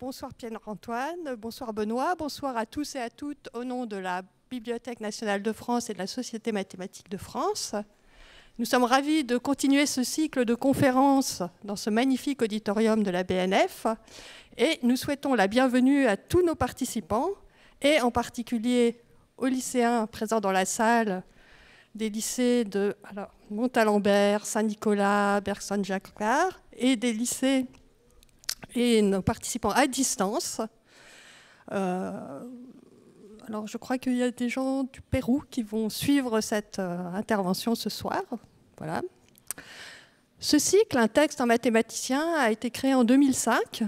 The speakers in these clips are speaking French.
Bonsoir Pierre-Antoine, bonsoir Benoît, bonsoir à tous et à toutes au nom de la Bibliothèque nationale de France et de la Société mathématique de France. Nous sommes ravis de continuer ce cycle de conférences dans ce magnifique auditorium de la BNF et nous souhaitons la bienvenue à tous nos participants et en particulier aux lycéens présents dans la salle des lycées de Montalembert, Saint-Nicolas, Bergson-Jacquard et des lycées et nos participants à distance. Euh, alors je crois qu'il y a des gens du Pérou qui vont suivre cette euh, intervention ce soir. Voilà. Ce cycle, un texte en mathématicien, a été créé en 2005.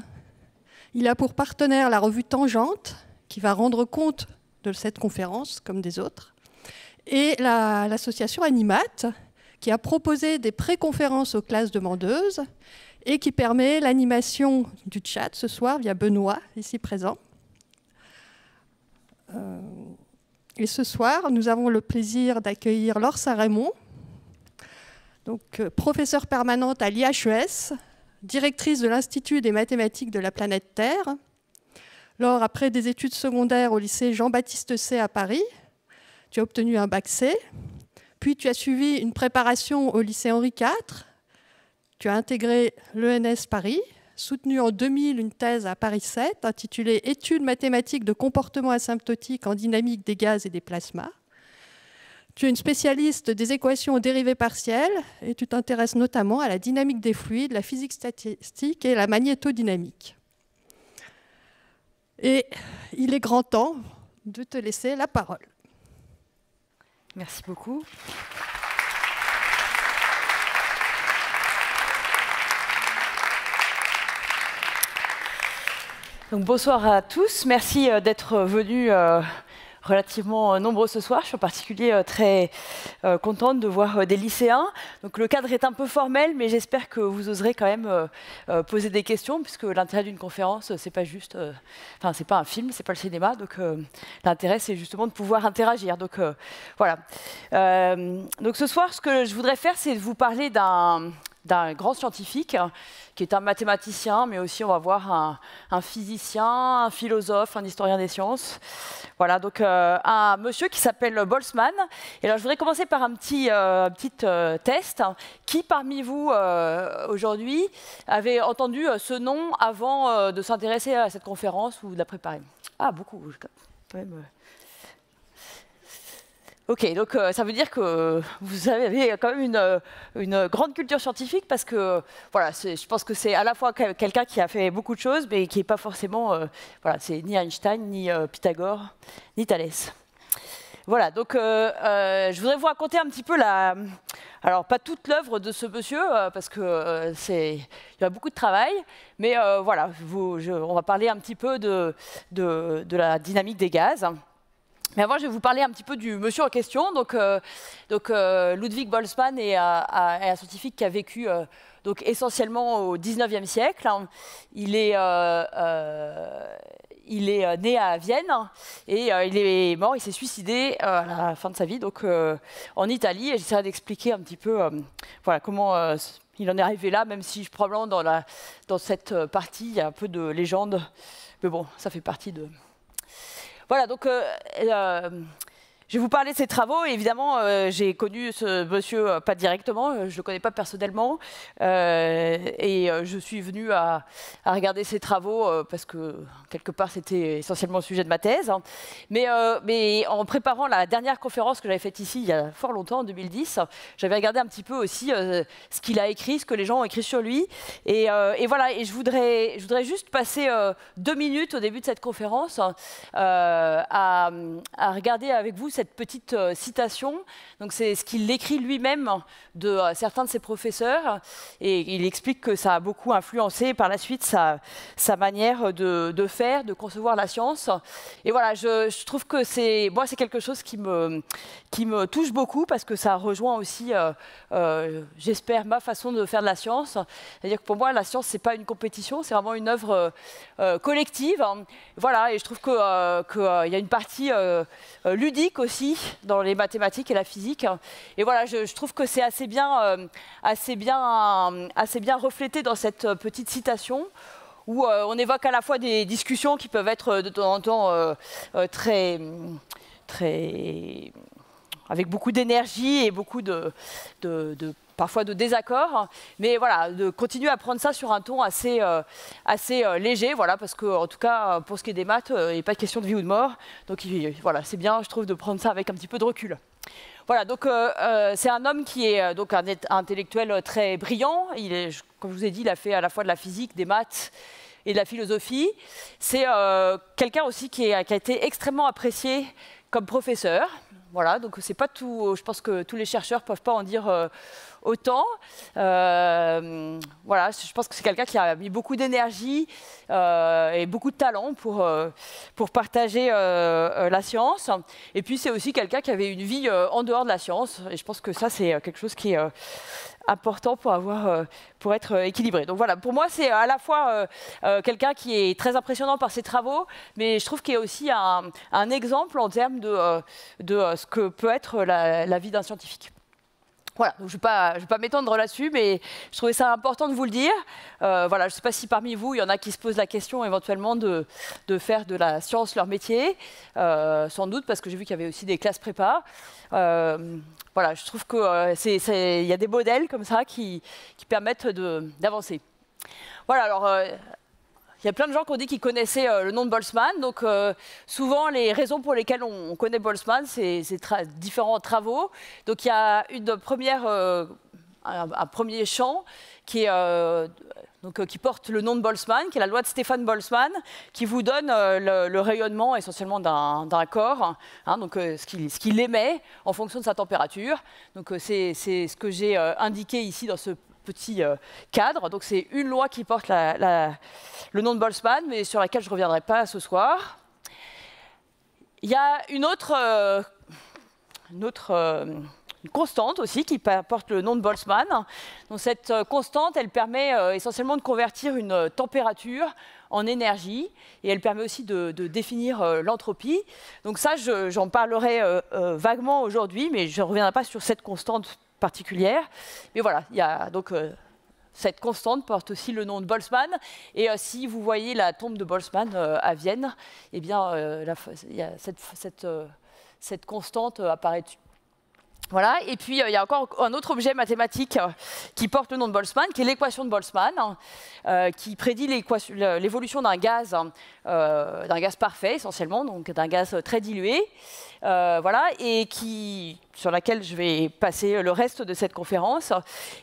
Il a pour partenaire la revue Tangente, qui va rendre compte de cette conférence, comme des autres, et l'association la, Animat, qui a proposé des pré-conférences aux classes demandeuses et qui permet l'animation du chat ce soir via Benoît, ici présent. Euh, et ce soir, nous avons le plaisir d'accueillir Laure Saint-Raymond, donc, euh, professeure permanente à l'IHES, directrice de l'Institut des mathématiques de la planète Terre. Laure, après des études secondaires au lycée Jean-Baptiste C à Paris, tu as obtenu un bac C, puis tu as suivi une préparation au lycée Henri IV tu as intégré l'ENS Paris, soutenu en 2000 une thèse à Paris 7 intitulée Études mathématiques de comportement asymptotique en dynamique des gaz et des plasmas. Tu es une spécialiste des équations dérivées partielles et tu t'intéresses notamment à la dynamique des fluides, la physique statistique et la magnétodynamique. Et il est grand temps de te laisser la parole. Merci beaucoup. Donc, bonsoir à tous. Merci euh, d'être euh, venus euh, relativement nombreux ce soir. Je suis en particulier très contente de voir des lycéens. Donc le cadre est un peu formel, mais j'espère que vous oserez quand même poser des questions, puisque l'intérêt d'une conférence, c'est pas juste, enfin c'est pas un film, c'est pas le cinéma. Donc l'intérêt, c'est justement de pouvoir interagir. Donc voilà. donc ce soir, ce que je voudrais faire, c'est de vous parler d'un d'un grand scientifique, qui est un mathématicien, mais aussi on va voir un, physicien, un philosophe, un historien des sciences. Voilà, donc euh, un monsieur qui s'appelle Boltzmann. Et alors je voudrais commencer par un petit, euh, petit euh, test. Qui parmi vous aujourd'hui avait entendu ce nom avant de s'intéresser à cette conférence ou de la préparer Ah, beaucoup, Ok, donc euh, ça veut dire que vous avez quand même une, euh, grande culture scientifique parce que voilà, je pense que c'est à la fois quelqu'un qui a fait beaucoup de choses, mais qui n'est pas forcément euh, voilà, c'est ni Einstein, ni Pythagore, ni Thalès. Voilà, donc je voudrais vous raconter un petit peu la, alors pas toute l'œuvre de ce monsieur parce que c'est il y a beaucoup de travail, mais voilà, on va parler un petit peu de, de la dynamique des gaz. Mais avant, je vais vous parler un petit peu du monsieur en question. Donc, euh, donc euh, Ludwig Boltzmann est, un scientifique qui a vécu euh, donc essentiellement au 19e siècle. Il est, il est né à Vienne et il est mort, il s'est suicidé à la fin de sa vie donc, en Italie. Et j'essaierai d'expliquer un petit peu voilà, comment il en est arrivé là, même si probablement dans, la, dans cette partie, il y a un peu de légende. Mais bon, ça fait partie de, voilà, donc euh, euh, je vais vous parler de ses travaux. évidemment, euh, j'ai connu ce monsieur euh, pas directement, euh, je ne le connais pas personnellement. et je suis venue à, regarder ses travaux parce que, quelque part, c'était essentiellement le sujet de ma thèse. Hein. Mais, mais, en préparant la dernière conférence que j'avais faite ici il y a fort longtemps, en 2010, j'avais regardé un petit peu aussi ce qu'il a écrit, ce que les gens ont écrit sur lui. Et, voilà, et je voudrais, je voudrais juste passer deux minutes au début de cette conférence hein, à, à, regarder avec vous cette cette petite euh, citation. Donc c'est ce qu'il écrit lui-même de euh, certains de ses professeurs et il explique que ça a beaucoup influencé par la suite sa, sa manière de, faire, de concevoir la science. Et voilà, je, trouve que c'est moi c'est quelque chose qui me qui me touche beaucoup parce que ça rejoint aussi, euh, j'espère, ma façon de faire de la science. C'est-à-dire que pour moi, la science c'est pas une compétition, c'est vraiment une œuvre collective. Voilà, et je trouve que qu'il y a une partie ludique aussi dans les mathématiques et la physique. Et voilà, je, trouve que c'est assez bien, euh, assez, bien, euh, assez bien reflété dans cette euh, petite citation où on évoque à la fois des discussions qui peuvent être de temps en temps très, très avec beaucoup d'énergie et beaucoup de, de, de, parfois de désaccord, mais voilà, de continuer à prendre ça sur un ton assez, euh, assez euh, léger, voilà, parce que en tout cas, euh, pour ce qui est des maths, il il a pas de question de vie ou de mort. Donc voilà, c'est bien, je trouve, de prendre ça avec un petit peu de recul. Voilà, donc c'est un homme qui est donc un, intellectuel très brillant. Il est, comme je vous ai dit, il a fait à la fois de la physique, des maths et de la philosophie. C'est quelqu'un aussi qui, qui a été extrêmement apprécié comme professeur. Voilà, donc c'est pas tout. Je pense que tous les chercheurs peuvent pas en dire autant. Euh, voilà, je pense que c'est quelqu'un qui a mis beaucoup d'énergie euh, et beaucoup de talent pour, euh, pour partager la science. Et puis c'est aussi quelqu'un qui avait une vie en dehors de la science. Et je pense que ça, c'est quelque chose qui est important pour, avoir, pour être équilibré. Donc voilà, pour moi, c'est à la fois quelqu'un qui est très impressionnant par ses travaux, mais je trouve qu'il y aussi un, exemple en termes de, de ce que peut être la vie d'un scientifique. Voilà, je ne vais pas, m'étendre là-dessus, mais je trouvais ça important de vous le dire. Euh, voilà, je ne sais pas si parmi vous, il y en a qui se posent la question éventuellement de, faire de la science leur métier, euh, sans doute parce que j'ai vu qu'il y avait aussi des classes prépa. Euh, voilà, je trouve qu'il y a des modèles comme ça qui, qui permettent d'avancer. Voilà, alors il y a plein de gens qui ont dit qu'ils connaissaient euh, le nom de Boltzmann. Donc, euh, souvent, les raisons pour lesquelles on, connaît Boltzmann, c'est différents travaux. Donc, il y a une première, euh, un, premier champ qui, est, donc, qui porte le nom de Boltzmann, qui est la loi de Stéphane Boltzmann, qui vous donne le, rayonnement essentiellement d'un corps, hein, donc ce qu'il émet en fonction de sa température. Donc, c'est ce que j'ai indiqué ici dans ce petit euh, cadre. Donc c'est une loi qui porte la, le nom de Boltzmann, mais sur laquelle je ne reviendrai pas ce soir. Il y a une autre, euh, euh, constante aussi qui porte le nom de Boltzmann. Donc cette constante, elle permet essentiellement de convertir une température en énergie et elle permet aussi de, définir l'entropie. Donc ça, j'en parlerai vaguement aujourd'hui, mais je ne reviendrai pas sur cette constante particulière. Mais voilà, il y donc euh, cette constante porte aussi le nom de Boltzmann. Et euh, si vous voyez la tombe de Boltzmann euh, à Vienne, eh bien, y cette, constante apparaît voilà. Et puis, euh, il y a encore un autre objet mathématique euh, qui porte le nom de Boltzmann, qui est l'équation de Boltzmann, hein, euh, qui prédit l'évolution d'un gaz, hein, d'un gaz parfait essentiellement, donc d'un gaz très dilué, voilà, et qui, sur laquelle je vais passer le reste de cette conférence.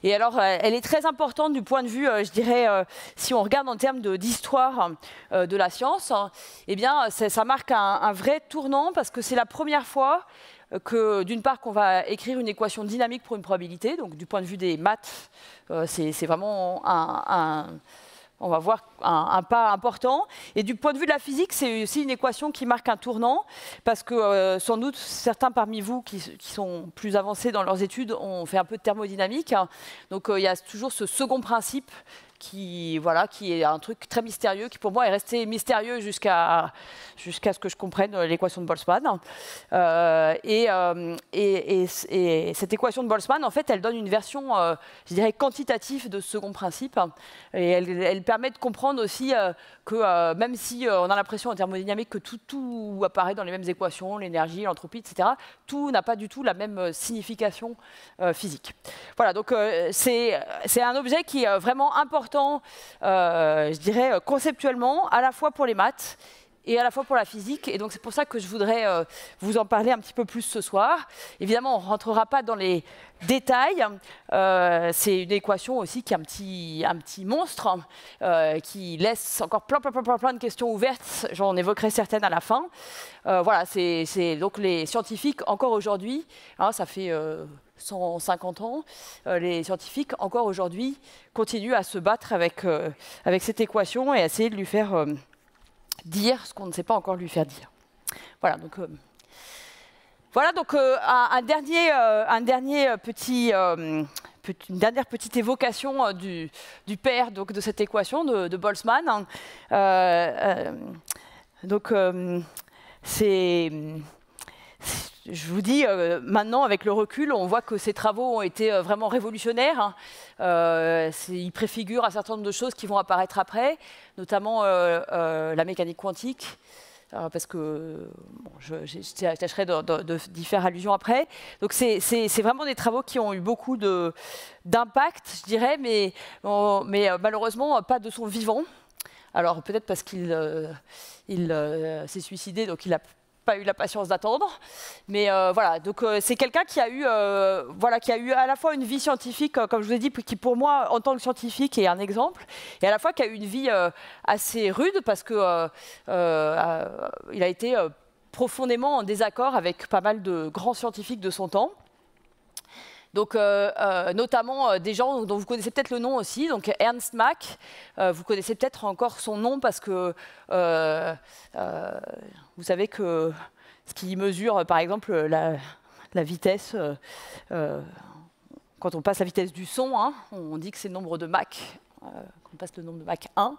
Et alors, elle est très importante du point de vue, je dirais, si on regarde en termes d'histoire hein, de, la science, eh bien, ça marque un vrai tournant parce que c'est la première fois que d'une part qu'on va écrire une équation dynamique pour une probabilité, donc du point de vue des maths, euh, c'est vraiment un, on va voir un, pas important. Et du point de vue de la physique, c'est aussi une équation qui marque un tournant, parce que euh, sans doute certains parmi vous qui, sont plus avancés dans leurs études ont fait un peu de thermodynamique. Donc euh, il y a toujours ce second principe qui, voilà, qui est un truc très mystérieux, qui pour moi est resté mystérieux jusqu'à jusqu'à ce que je comprenne l'équation de Boltzmann. Euh, et, euh, et, cette équation de Boltzmann, en fait, elle donne une version, euh, je dirais, quantitative de ce second principe. Et elle, permet de comprendre aussi que même si on a l'impression en thermodynamique que tout, tout apparaît dans les mêmes équations, l'énergie, l'entropie, etc., tout n'a pas du tout la même signification physique. Voilà, donc c'est un objet qui est vraiment important euh, je dirais, euh, conceptuellement, à la fois pour les maths et à la fois pour la physique. Et donc c'est pour ça que je voudrais euh, vous en parler un petit peu plus ce soir. Évidemment, on ne rentrera pas dans les détail. Euh, c'est une équation aussi qui est un petit, un petit monstre, euh, qui laisse encore plein, plein, plein, plein de questions ouvertes. J'en évoquerai certaines à la fin. Euh, voilà, c'est donc les scientifiques, encore aujourd'hui, hein, ça fait 150 ans, les scientifiques, encore aujourd'hui, continuent à se battre avec, avec cette équation et à essayer de lui faire dire ce qu'on ne sait pas encore lui faire dire. Voilà, donc... Voilà donc dernier, une dernière petite évocation euh, du, père de cette équation de, Boltzmann. Hein. Euh, euh, donc c'est je vous dis, maintenant, avec le recul, on voit que ces travaux ont été vraiment révolutionnaires. Hein. ils préfigurent un certain nombre de choses qui vont apparaître après, notamment la mécanique quantique. Euh, parce que je, tâcherai d'y faire allusion après. Donc c'est vraiment des travaux qui ont eu beaucoup d'impact, je dirais, mais, mais euh, malheureusement pas de son vivant. Alors peut-être parce qu'il euh, il, s'est suicidé, donc il a pas eu la patience d'attendre. Mais euh, voilà, donc euh, c'est quelqu'un qui a eu, euh, voilà, qui a eu à la fois une vie scientifique, comme je vous ai dit, qui pour moi, en tant que scientifique, est un exemple, et à la fois qui a eu une vie assez rude parce que il a été profondément en désaccord avec pas mal de grands scientifiques de son temps. Donc, euh, euh, notamment euh, des gens dont vous connaissez peut-être le nom aussi, donc Ernst Mach. vous connaissez peut-être encore son nom parce que vous savez que ce qui mesure, par exemple, la, vitesse quand on passe la vitesse du son, hein, on dit que c'est le nombre de Mach, quand on passe le nombre de Mach 1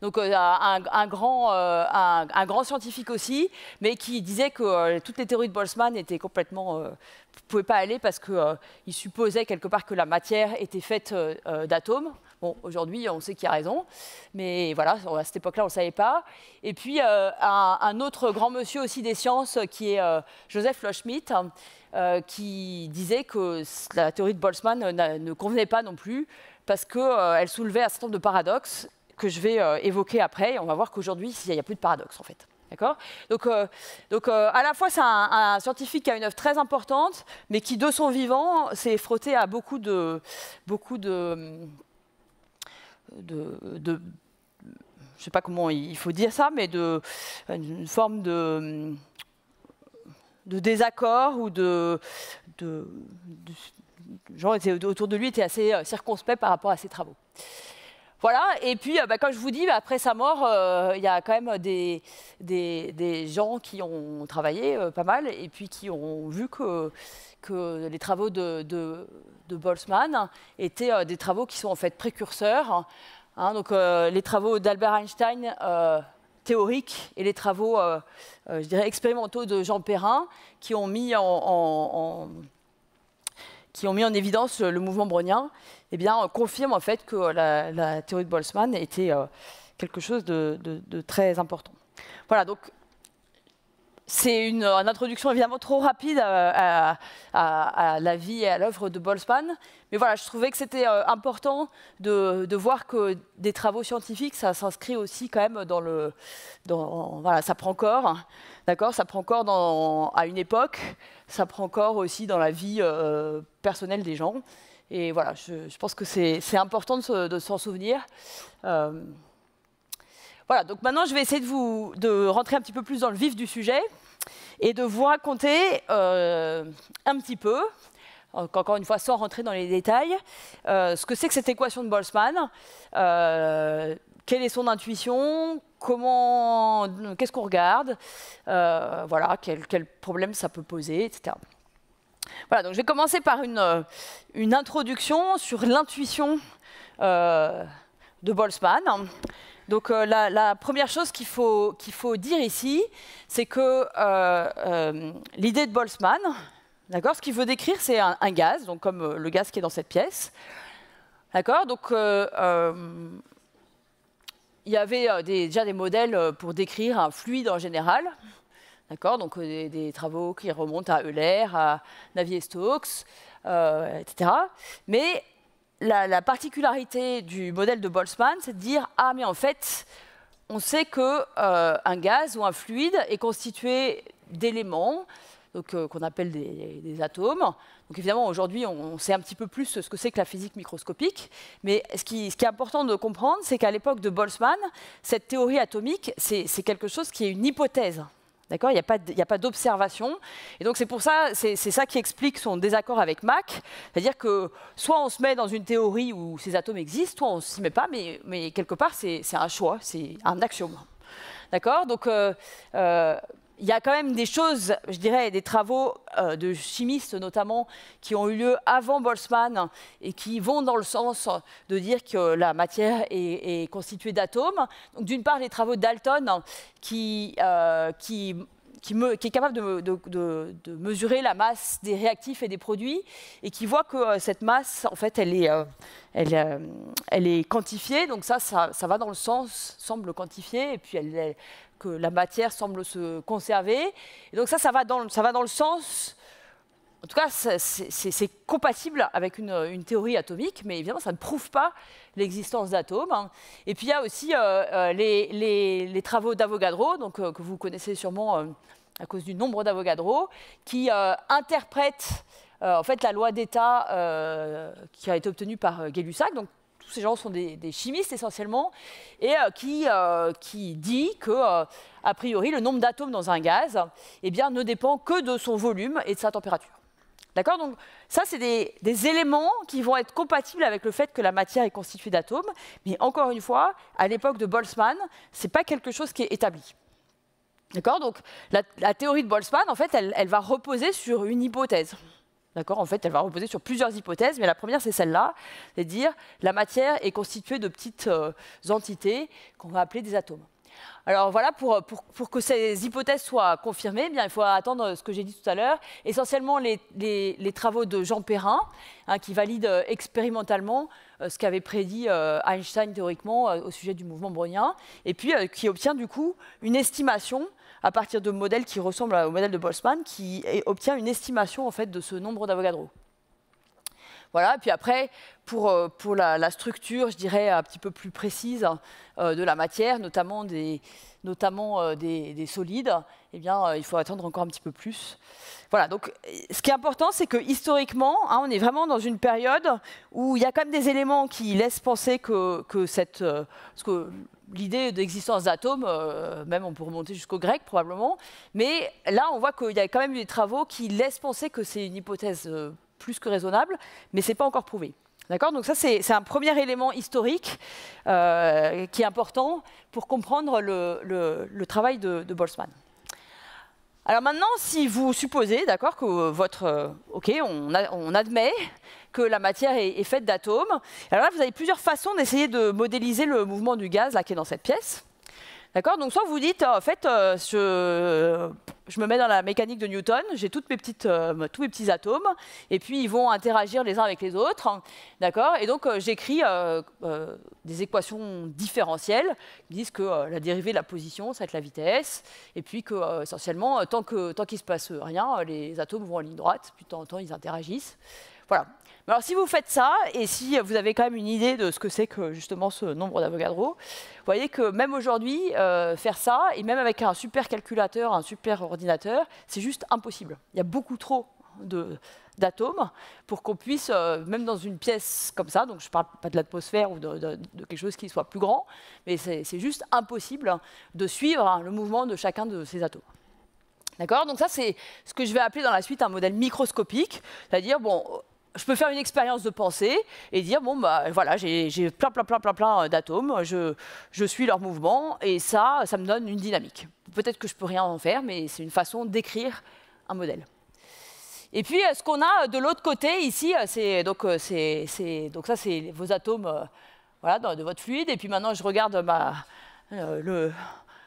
donc euh, un, grand, euh, un, grand scientifique aussi, mais qui disait que euh, toutes les théories de Boltzmann étaient complètement ne pouvaient pas aller parce qu'il il supposait quelque part que la matière était faite d'atomes. Bon, aujourd'hui, on sait qu'il a raison, mais voilà, à cette époque-là, on ne savait pas. Et puis, un, autre grand monsieur aussi des sciences, qui est Joseph Loschmidt, hein, qui disait que la théorie de Boltzmann ne convenait pas non plus, parce qu'elle soulevait un certain nombre de paradoxes que je vais euh, évoquer après. Et on va voir qu'aujourd'hui, il n'y a plus de paradoxe en fait. D'accord Donc, euh, donc euh, à la fois, c'est un, scientifique qui a une œuvre très importante, mais qui, de son vivant, s'est frotté à beaucoup de. Beaucoup de, de, je ne sais pas comment il faut dire ça, mais de, une forme de, de désaccord ou de, de, de, Genre, autour de lui était assez circonspect par rapport à ses travaux. Voilà, et puis euh, bah, comme je vous dis, après sa mort, euh, il y a quand même des, des, gens qui ont travaillé euh, pas mal et puis qui ont vu que, que les travaux de, de, Boltzmann étaient des travaux qui sont en fait précurseurs. Hein. donc les travaux d'Albert Einstein théoriques et les travaux, je dirais, expérimentaux de Jean Perrin qui ont mis en qui ont mis en évidence euh, le mouvement brownien, eh bien, euh, confirment en fait que euh, la, théorie de Boltzmann était quelque chose de, de très important. Voilà, donc c'est euh, une, introduction évidemment trop rapide euh, à, la vie et à l'œuvre de Boltzmann. Mais voilà, je trouvais que c'était euh, important de, voir que des travaux scientifiques, ça s'inscrit aussi quand même dans le... voilà, ça prend corps, d'accord Ça prend corps à une époque, ça prend corps aussi dans la vie personnelle des gens. Et voilà, je, pense que c'est important de s'en souvenir. Voilà, donc maintenant je vais essayer de vous de rentrer un petit peu plus dans le vif du sujet et de vous raconter euh, un petit peu, encore une fois sans rentrer dans les détails, euh, ce que c'est que cette équation de Boltzmann, euh, quelle est son intuition, comment, qu'est-ce qu'on regarde, voilà, quel, problème ça peut poser, etc. Voilà, donc je vais commencer par une, une introduction sur l'intuition de Boltzmann. Donc euh, la, première chose qu'il faut, qu'il faut dire ici, c'est que euh, euh, l'idée de Boltzmann, d'accord, ce qu'il veut décrire, c'est un, gaz, donc comme le gaz qui est dans cette pièce. D'accord Donc il y avait déjà des modèles pour décrire un fluide en général. D'accord Donc des, travaux qui remontent à Euler, à Navier-Stokes, etc. Mais la, particularité du modèle de Boltzmann, c'est de dire ah mais en fait on sait que euh, un gaz ou un fluide est constitué d'éléments euh, qu'on appelle des, atomes. Donc évidemment aujourd'hui on, sait un petit peu plus ce que c'est que la physique microscopique, mais ce qui est important de comprendre, c'est qu'à l'époque de Boltzmann, cette théorie atomique, c'est quelque chose qui est une hypothèse. D'accord Il n'y a pas d'observation. Et donc c'est pour ça, c'est ça qui explique son désaccord avec Mac. C'est-à-dire que soit on se met dans une théorie où ces atomes existent, soit on ne s'y met pas, mais, quelque part c'est un choix, c'est un axiome. D'accord Donc euh, euh, il y a quand même des choses, je dirais, des travaux euh, de chimistes notamment, qui ont eu lieu avant Boltzmann et qui vont dans le sens de dire que la matière est, constituée d'atomes. Donc d'une part, les travaux Dalton qui, euh, qui qui, me, qui, est capable de, de, de, mesurer la masse des réactifs et des produits et qui voit que euh, cette masse, en fait, elle est, elle, elle, est quantifiée. Donc ça, ça, ça, va dans le sens, semble quantifié. Et puis elle, que la matière semble se conserver. Et donc ça, ça va dans, ça va dans le sens... En tout cas, c'est compatible avec une, théorie atomique, mais évidemment, ça ne prouve pas l'existence d'atomes. Hein. Et puis, il y a aussi euh, euh, les, travaux d'Avogadro, donc euh, que vous connaissez sûrement à cause du nombre d'Avogadro, qui interprètent en fait la loi d'État qui a été obtenue par Gay-Lussac, donc tous ces gens sont des, chimistes essentiellement, et euh, euh, qui, dit que, euh, a priori, le nombre d'atomes dans un gaz eh ne dépend que de son volume et de sa température. D'accord Donc ça, c'est des, éléments qui vont être compatibles avec le fait que la matière est constituée d'atomes. Mais encore une fois, à l'époque de Boltzmann, ce n'est pas quelque chose qui est établi. D'accord Donc la, théorie de Boltzmann, en fait, elle va reposer sur une hypothèse. En fait, elle va reposer sur plusieurs hypothèses, mais la première, c'est celle-là, c'est dire la matière est constituée de petites euh, entités qu'on va appeler des atomes. Alors voilà, pour, euh, pour, que ces hypothèses soient confirmées, eh bien, il faut attendre euh, ce que j'ai dit tout à l'heure, essentiellement les, travaux de Jean Perrin, hein, qui valide expérimentalement ce qu'avait prédit Einstein théoriquement au sujet du mouvement brownien, et puis qui obtient du coup une estimation à partir de modèles qui ressemblent au modèle de Boltzmann, qui obtient une estimation en fait, de ce nombre d'avogadro. Voilà, et puis après, pour, euh, pour la, structure, je dirais, un petit peu plus précise hein, euh, de la matière, notamment des, notamment, euh, des, solides, Et eh bien, il faut attendre encore un petit peu plus. Voilà, donc ce qui est important, c'est que historiquement, hein, on est vraiment dans une période où il y a quand même des éléments qui laissent penser que, que, cette, ce que l'idée d'existence d'atomes, euh, même on peut remonter jusqu'au grec, probablement, mais là on voit qu'il y a quand même des travaux qui laissent penser que c'est une hypothèse euh, plus que raisonnable, mais ce n'est pas encore prouvé. D'accord Donc ça c'est un premier élément historique euh, qui est important pour comprendre le, travail de, Boltzmann. Alors maintenant, si vous supposez, d'accord, que votre, ok, on admet que la matière est, faite d'atomes. Alors là, vous avez plusieurs façons d'essayer de modéliser le mouvement du gaz là, qui est dans cette pièce. D'accord Donc soit vous dites, en fait, euh, je, je, me mets dans la mécanique de Newton, j'ai toutes mes petites, euh, tous mes petits atomes, et puis ils vont interagir les uns avec les autres, hein. d'accord Et donc euh, j'écris des équations différentielles qui disent que la dérivée de la position, ça va être la vitesse, et puis que essentiellement, tant qu'il tant qu'il ne se passe rien, les atomes vont en ligne droite, puis de temps en temps, ils interagissent. Voilà, alors si vous faites ça, et si vous avez quand même une idée de ce que c'est que justement ce nombre d'Avogadro, vous voyez que même aujourd'hui, euh, faire ça, et même avec un super calculateur, un super ordinateur, c'est juste impossible. Il y a beaucoup trop de, d'atomes pour qu'on puisse, euh, même dans une pièce comme ça, donc je ne parle pas de l'atmosphère ou de, quelque chose qui soit plus grand, mais c'est juste impossible de suivre hein, le mouvement de chacun de ces atomes. D'accord Donc ça, c'est ce que je vais appeler dans la suite un modèle microscopique, c'est-à-dire, bon, je peux faire une expérience de pensée et dire bon bah voilà j'ai plein plein plein plein plein euh, d'atomes, je, je suis leur mouvement et ça ça me donne une dynamique. Peut-être que je peux rien en faire, mais c'est une façon d'écrire un modèle. Et puis euh, ce qu'on a euh, de l'autre côté ici, c'est donc c'est donc ça c'est vos atomes voilà de votre fluide et puis maintenant je regarde ma bah, le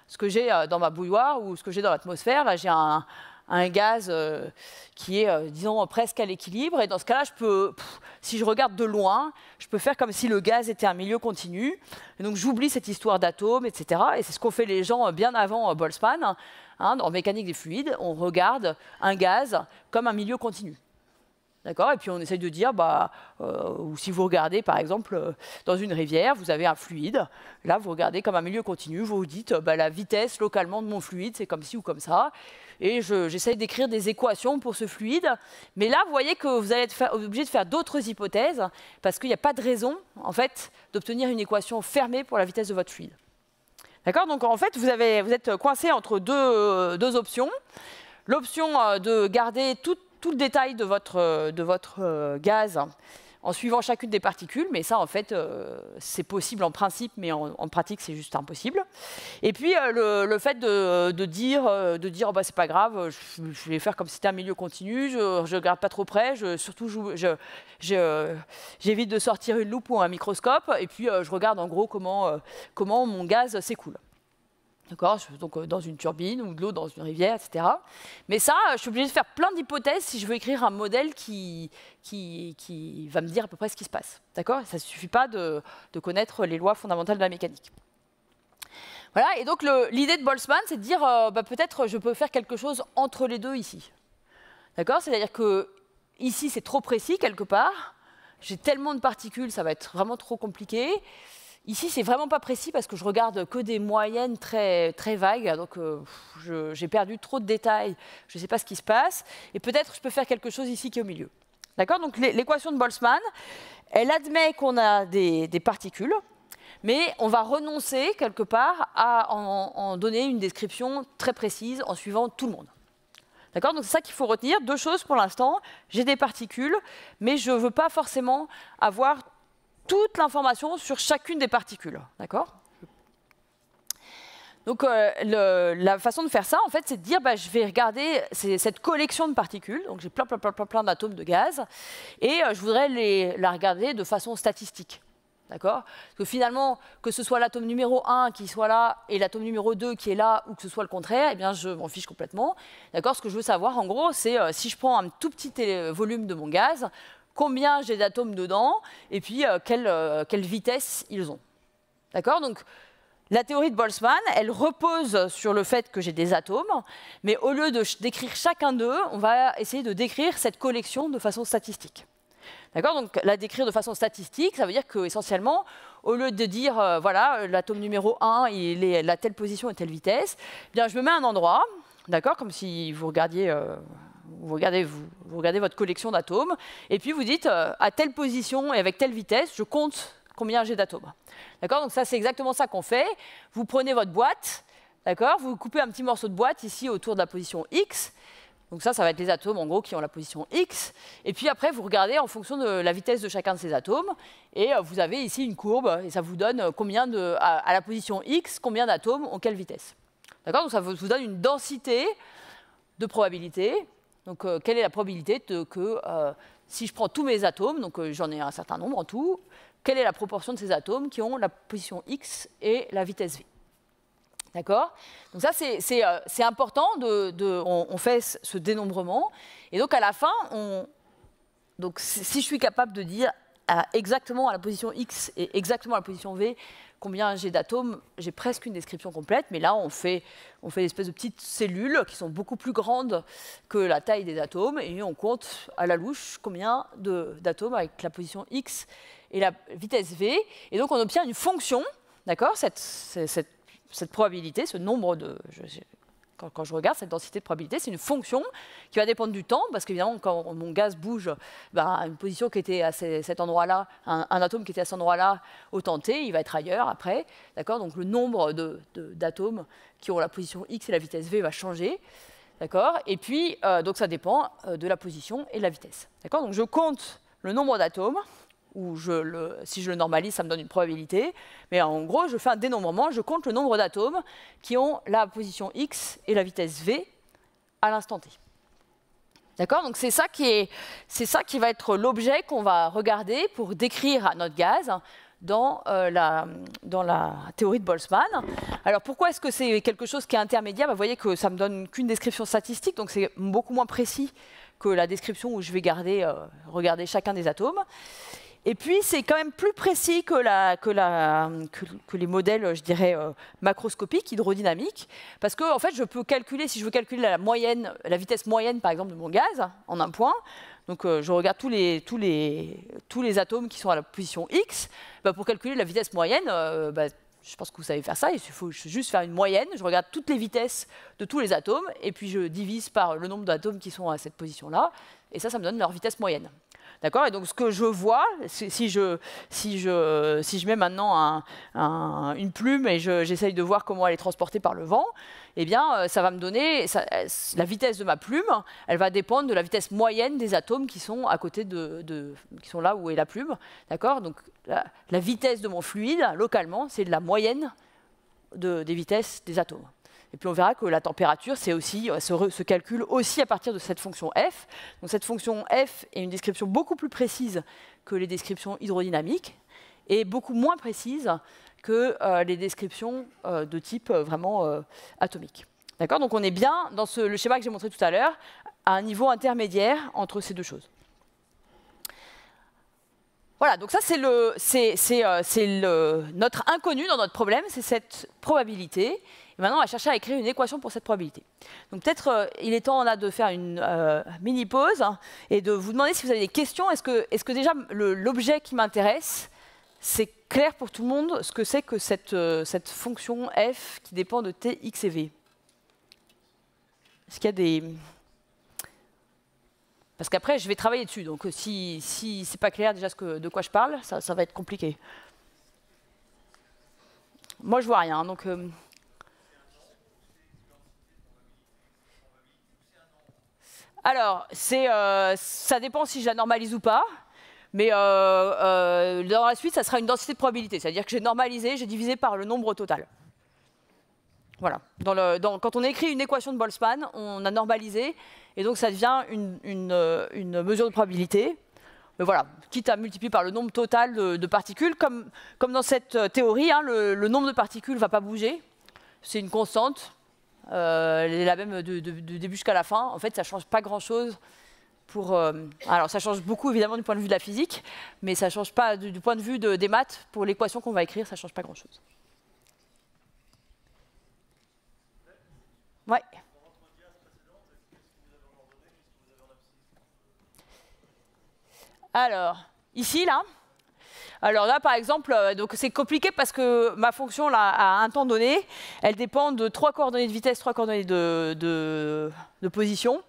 ce que j'ai dans ma bouilloire ou ce que j'ai dans l'atmosphère. Là, j'ai un, un gaz euh, qui est, euh, disons, presque à l'équilibre. Et dans ce cas-là, je peux, si je regarde de loin, je peux faire comme si le gaz était un milieu continu. donc j'oublie cette histoire d'atomes, etc. Et c'est ce qu'ont fait les gens euh, bien avant Boltzmann. Hein, hein, en mécanique des fluides, on regarde un gaz comme un milieu continu. D'accord Et puis on essaye de dire, bah, euh, si vous regardez par exemple euh, dans une rivière, vous avez un fluide, là vous regardez comme un milieu continu, vous vous dites, bah, la vitesse localement de mon fluide, c'est comme ci ou comme ça. Et j'essaye d'écrire des équations pour ce fluide. Mais là, vous voyez que vous allez être obligé de faire d'autres hypothèses, parce qu'il n'y a pas de raison, en fait, d'obtenir une équation fermée pour la vitesse de votre fluide. D'accord Donc en fait, vous, êtes coincé entre deux, euh, deux options. L'option de garder toute tout le détail de votre, euh, de votre euh, gaz en suivant chacune des particules, mais ça, en fait, euh, c'est possible en principe, mais en, pratique, c'est juste impossible. Et puis, le, fait de, dire, de dire oh, bah, c'est pas grave, je, vais faire comme si c'était un milieu continu, je ne regarde pas trop près, je, surtout, j'évite je, de sortir une loupe ou un microscope, et puis je regarde en gros comment, comment mon gaz s'écoule. D'accord Donc euh, dans une turbine ou de l'eau dans une rivière, etc. Mais ça, je suis obligée de faire plein d'hypothèses si je veux écrire un modèle qui, qui, va me dire à peu près ce qui se passe. D'accord Ça ne suffit pas de, de, connaître les lois fondamentales de la mécanique. Voilà, et donc l'idée de Boltzmann, c'est de dire euh, bah, peut-être je peux faire quelque chose entre les deux ici. D'accord C'est-à-dire que ici, c'est trop précis quelque part. J'ai tellement de particules, ça va être vraiment trop compliqué. Ici, c'est vraiment pas précis parce que je regarde que des moyennes très, très vagues. Donc, euh, j'ai perdu trop de détails. Je ne sais pas ce qui se passe. Et peut-être je peux faire quelque chose ici qui est au milieu. D'accord Donc, l'équation de Boltzmann, elle admet qu'on a des, particules, mais on va renoncer quelque part à en, en donner une description très précise en suivant tout le monde. D'accord Donc c'est ça qu'il faut retenir. Deux choses pour l'instant. J'ai des particules, mais je ne veux pas forcément avoir toute l'information sur chacune des particules. D'accord donc euh, la façon de faire ça, en fait, c'est de dire, bah, je vais regarder cette collection de particules, donc j'ai plein, plein, plein, plein, d'atomes de gaz, et euh, je voudrais les, la regarder de façon statistique. D'accord Que finalement, que ce soit l'atome numéro 1 qui soit là et l'atome numéro 2 qui est là, ou que ce soit le contraire, eh bien, je m'en fiche complètement. D'accord Ce que je veux savoir, en gros, c'est euh, si je prends un tout petit volume de mon gaz, combien j'ai d'atomes dedans et puis euh, quelle, euh, quelle, vitesse ils ont. D'accord Donc, la théorie de Boltzmann, elle repose sur le fait que j'ai des atomes, mais au lieu de décrire chacun d'eux, on va essayer de décrire cette collection de façon statistique. D'accord Donc, la décrire de façon statistique, ça veut dire qu'essentiellement, au lieu de dire, euh, voilà, l'atome numéro 1, il est telle position et telle vitesse, eh bien, je me mets à un endroit, d'accord Comme si vous regardiez vous regardez, votre collection d'atomes, et puis vous dites, euh, à telle position et avec telle vitesse, je compte combien j'ai d'atomes. D'accord Donc ça, c'est exactement ça qu'on fait. Vous prenez votre boîte, d'accord Vous coupez un petit morceau de boîte ici autour de la position X. Donc ça, ça va être les atomes en gros qui ont la position X. Et puis après, vous regardez en fonction de la vitesse de chacun de ces atomes. Et euh, vous avez ici une courbe et ça vous donne euh, combien à, à la position X, combien d'atomes ont quelle vitesse. D'accord Donc ça vous donne une densité de probabilité donc, euh, quelle est la probabilité que euh, si je prends tous mes atomes, donc euh, j'en ai un certain nombre en tout, quelle est la proportion de ces atomes qui ont la position x et la vitesse v D'accord Donc ça, c'est important, de, on, fait ce dénombrement. Et donc à la fin, on, donc, si je suis capable de dire exactement à la position X et exactement à la position V combien j'ai d'atomes, j'ai presque une description complète, mais là on fait, on fait une de petites cellules qui sont beaucoup plus grandes que la taille des atomes et on compte à la louche combien d'atomes avec la position x et la vitesse v. Et donc on obtient une fonction, d'accord, cette, cette, cette, probabilité, ce nombre de, quand, je regarde cette densité de probabilité, c'est une fonction qui va dépendre du temps, parce qu'évidemment, quand mon gaz bouge bah, à une position qui était à cet endroit-là, un, atome qui était à cet endroit-là au temps t, il va être ailleurs après, d'accord Donc le nombre d'atomes qui ont la position x et la vitesse v va changer, d'accord Et puis, euh, donc ça dépend euh, de la position et de la vitesse, d'accord Donc je compte le nombre d'atomes où je le, si je le normalise, ça me donne une probabilité. Mais en gros, je fais un dénombrement, je compte le nombre d'atomes qui ont la position x et la vitesse v à l'instant t. D'accord Donc c'est ça, qui est, c'est ça qui va être l'objet qu'on va regarder pour décrire notre gaz dans, euh, la, dans la théorie de Boltzmann. Alors pourquoi est-ce que c'est quelque chose qui est intermédiaire bah, Vous voyez que ça ne me donne qu'une description statistique, donc c'est beaucoup moins précis que la description où je vais garder, euh, regarder chacun des atomes. Et puis, c'est quand même plus précis que, que, la, que, les modèles, je dirais, euh, macroscopiques, hydrodynamiques, parce que en fait, je peux calculer, si je veux calculer la, moyenne, la vitesse moyenne, par exemple, de mon gaz, en un point, donc euh, je regarde tous les, tous, les, tous les atomes qui sont à la position X, bah, pour calculer la vitesse moyenne, euh, bah, je pense que vous savez faire ça, il faut juste faire une moyenne, je regarde toutes les vitesses de tous les atomes, et puis je divise par le nombre d'atomes qui sont à cette position-là, et ça, ça me donne leur vitesse moyenne. D'accord Et donc ce que je vois, si je, si si je mets maintenant une plume et j'essaye de voir comment elle est transportée par le vent, eh bien euh, ça va me donner euh, la vitesse de ma plume, elle va dépendre de la vitesse moyenne des atomes qui sont à côté de, qui sont là où est la plume. D'accord Donc la, vitesse de mon fluide localement, c'est la moyenne des vitesses des atomes. Et puis on verra que la température c'est aussi, euh, se, calcule aussi à partir de cette fonction f. Donc cette fonction f est une description beaucoup plus précise que les descriptions hydrodynamiques et beaucoup moins précise que euh, les descriptions euh, de type vraiment atomique. D'accord Donc on est bien dans le schéma que j'ai montré tout à l'heure, à un niveau intermédiaire entre ces deux choses. Voilà, donc ça c'est notre inconnu dans notre problème, c'est cette probabilité maintenant, on va chercher à écrire une équation pour cette probabilité. Donc peut-être euh, il est temps là de faire une euh, mini pause et de vous demander si vous avez des questions. Est-ce que, est que, déjà l'objet qui m'intéresse, c'est clair pour tout le monde ce que c'est que cette, euh, cette, fonction f qui dépend de t, x et v Est-ce qu'il y a des... Parce qu'après, je vais travailler dessus. Donc si, si ce n'est pas clair déjà ce de quoi je parle, ça, ça, va être compliqué. Moi, je vois rien. Donc... Alors, euh, ça dépend si je la normalise ou pas. Mais euh, euh, dans la suite, ça sera une densité de probabilité. C'est-à-dire que j'ai normalisé, j'ai divisé par le nombre total. Voilà. quand on écrit une équation de Boltzmann, on a normalisé. Et donc, ça devient une, mesure de probabilité. Mais voilà, quitte à multiplier par le nombre total de, particules. Comme, dans cette théorie, hein, le nombre de particules ne va pas bouger. C'est une constante elle euh, est la même de début jusqu'à la fin. En fait, ça change pas grand-chose. Pour, euh, alors, ça change beaucoup évidemment du point de vue de la physique, mais ça change pas du, point de vue des maths. Pour l'équation qu'on va écrire, ça change pas grand-chose. Ouais. Alors, ici, là, alors là, par exemple, euh, donc c'est compliqué parce que ma fonction, là, à un temps donné, elle dépend de trois coordonnées de vitesse, trois coordonnées de, position.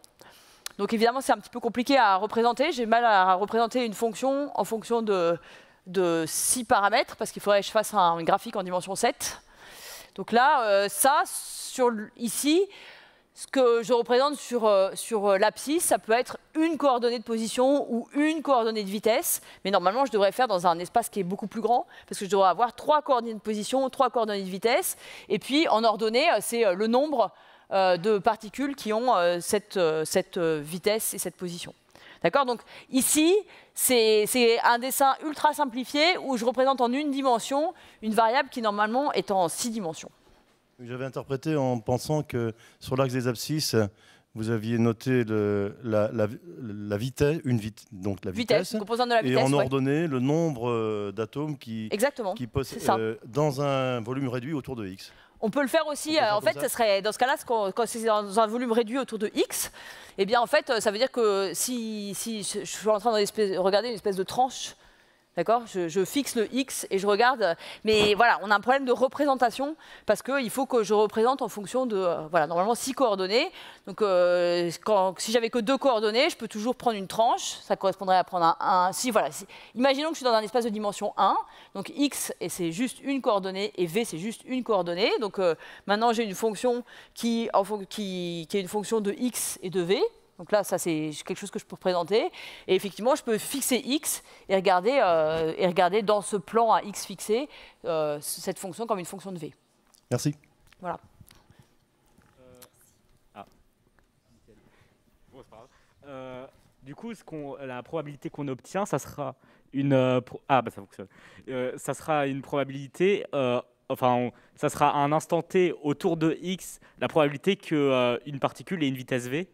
Donc évidemment, c'est un petit peu compliqué à représenter. J'ai mal à représenter une fonction en fonction de, six paramètres parce qu'il faudrait que je fasse un graphique en dimension 7. Donc là, euh, ça, ici, ce que je représente sur, euh, sur euh, l'abscisse, ça peut être une coordonnée de position ou une coordonnée de vitesse, mais normalement je devrais faire dans un espace qui est beaucoup plus grand, parce que je devrais avoir trois coordonnées de position, trois coordonnées de vitesse, et puis en ordonnée, euh, c'est le nombre de particules qui ont cette, cette vitesse et cette position. D'accord Donc ici, c'est un dessin ultra simplifié où je représente en une dimension une variable qui normalement est en six dimensions. J'avais interprété en pensant que sur l'axe des abscisses, vous aviez noté la, vitesse, une donc la vitesse, et en ordonnée le nombre euh, d'atomes qui, qui possèdent euh, dans un volume réduit autour de x. On peut le faire aussi, euh, en fait, ça. serait dans ce cas-là, quand c'est dans un volume réduit autour de x, eh bien, en fait, ça veut dire que si, si je suis en train de regarder une espèce de tranche D'accord je, fixe le X et je regarde. Mais voilà, on a un problème de représentation parce qu'il faut que je représente en fonction de, euh, voilà, normalement six coordonnées. Donc, euh, si j'avais que deux coordonnées, je peux toujours prendre une tranche. Ça correspondrait à prendre un 1. Si, voilà, imaginons que je suis dans un espace de dimension 1. Donc, X, et c'est juste une coordonnée, et V, c'est juste une coordonnée. Donc, euh, maintenant, j'ai une fonction qui, qui, qui est une fonction de X et de V. Donc là, ça, c'est quelque chose que je peux présenter. Et effectivement, je peux fixer X et regarder, euh, et regarder dans ce plan à X fixé euh, cette fonction comme une fonction de V. Merci. Voilà. Euh, ah. du coup, la probabilité qu'on obtient, ça sera une ah bah, ça fonctionne. ça sera une probabilité enfin, ça sera à un instant t autour de x la probabilité qu'une particule ait une vitesse v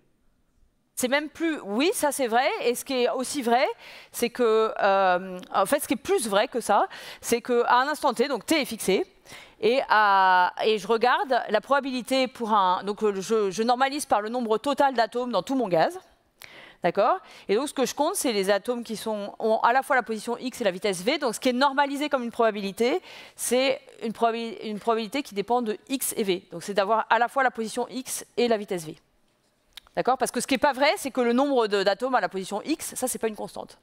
c'est même plus. Oui, ça c'est vrai. Et ce qui est aussi vrai, c'est que. Euh, en fait, ce qui est plus vrai que ça, c'est qu'à un instant T, donc T est fixé. Et, à, et, je regarde la probabilité pour un. Donc euh, je, normalise par le nombre total d'atomes dans tout mon gaz. D'accord Et donc ce que je compte, c'est les atomes qui sont, ont à la fois la position x et la vitesse v. Donc ce qui est normalisé comme une probabilité, c'est une probabilité qui dépend de x et v. Donc c'est d'avoir à la fois la position x et la vitesse v. D'accord Parce que ce qui n'est pas vrai, c'est que le nombre d'atomes à la position X, ça, n'est pas une constante.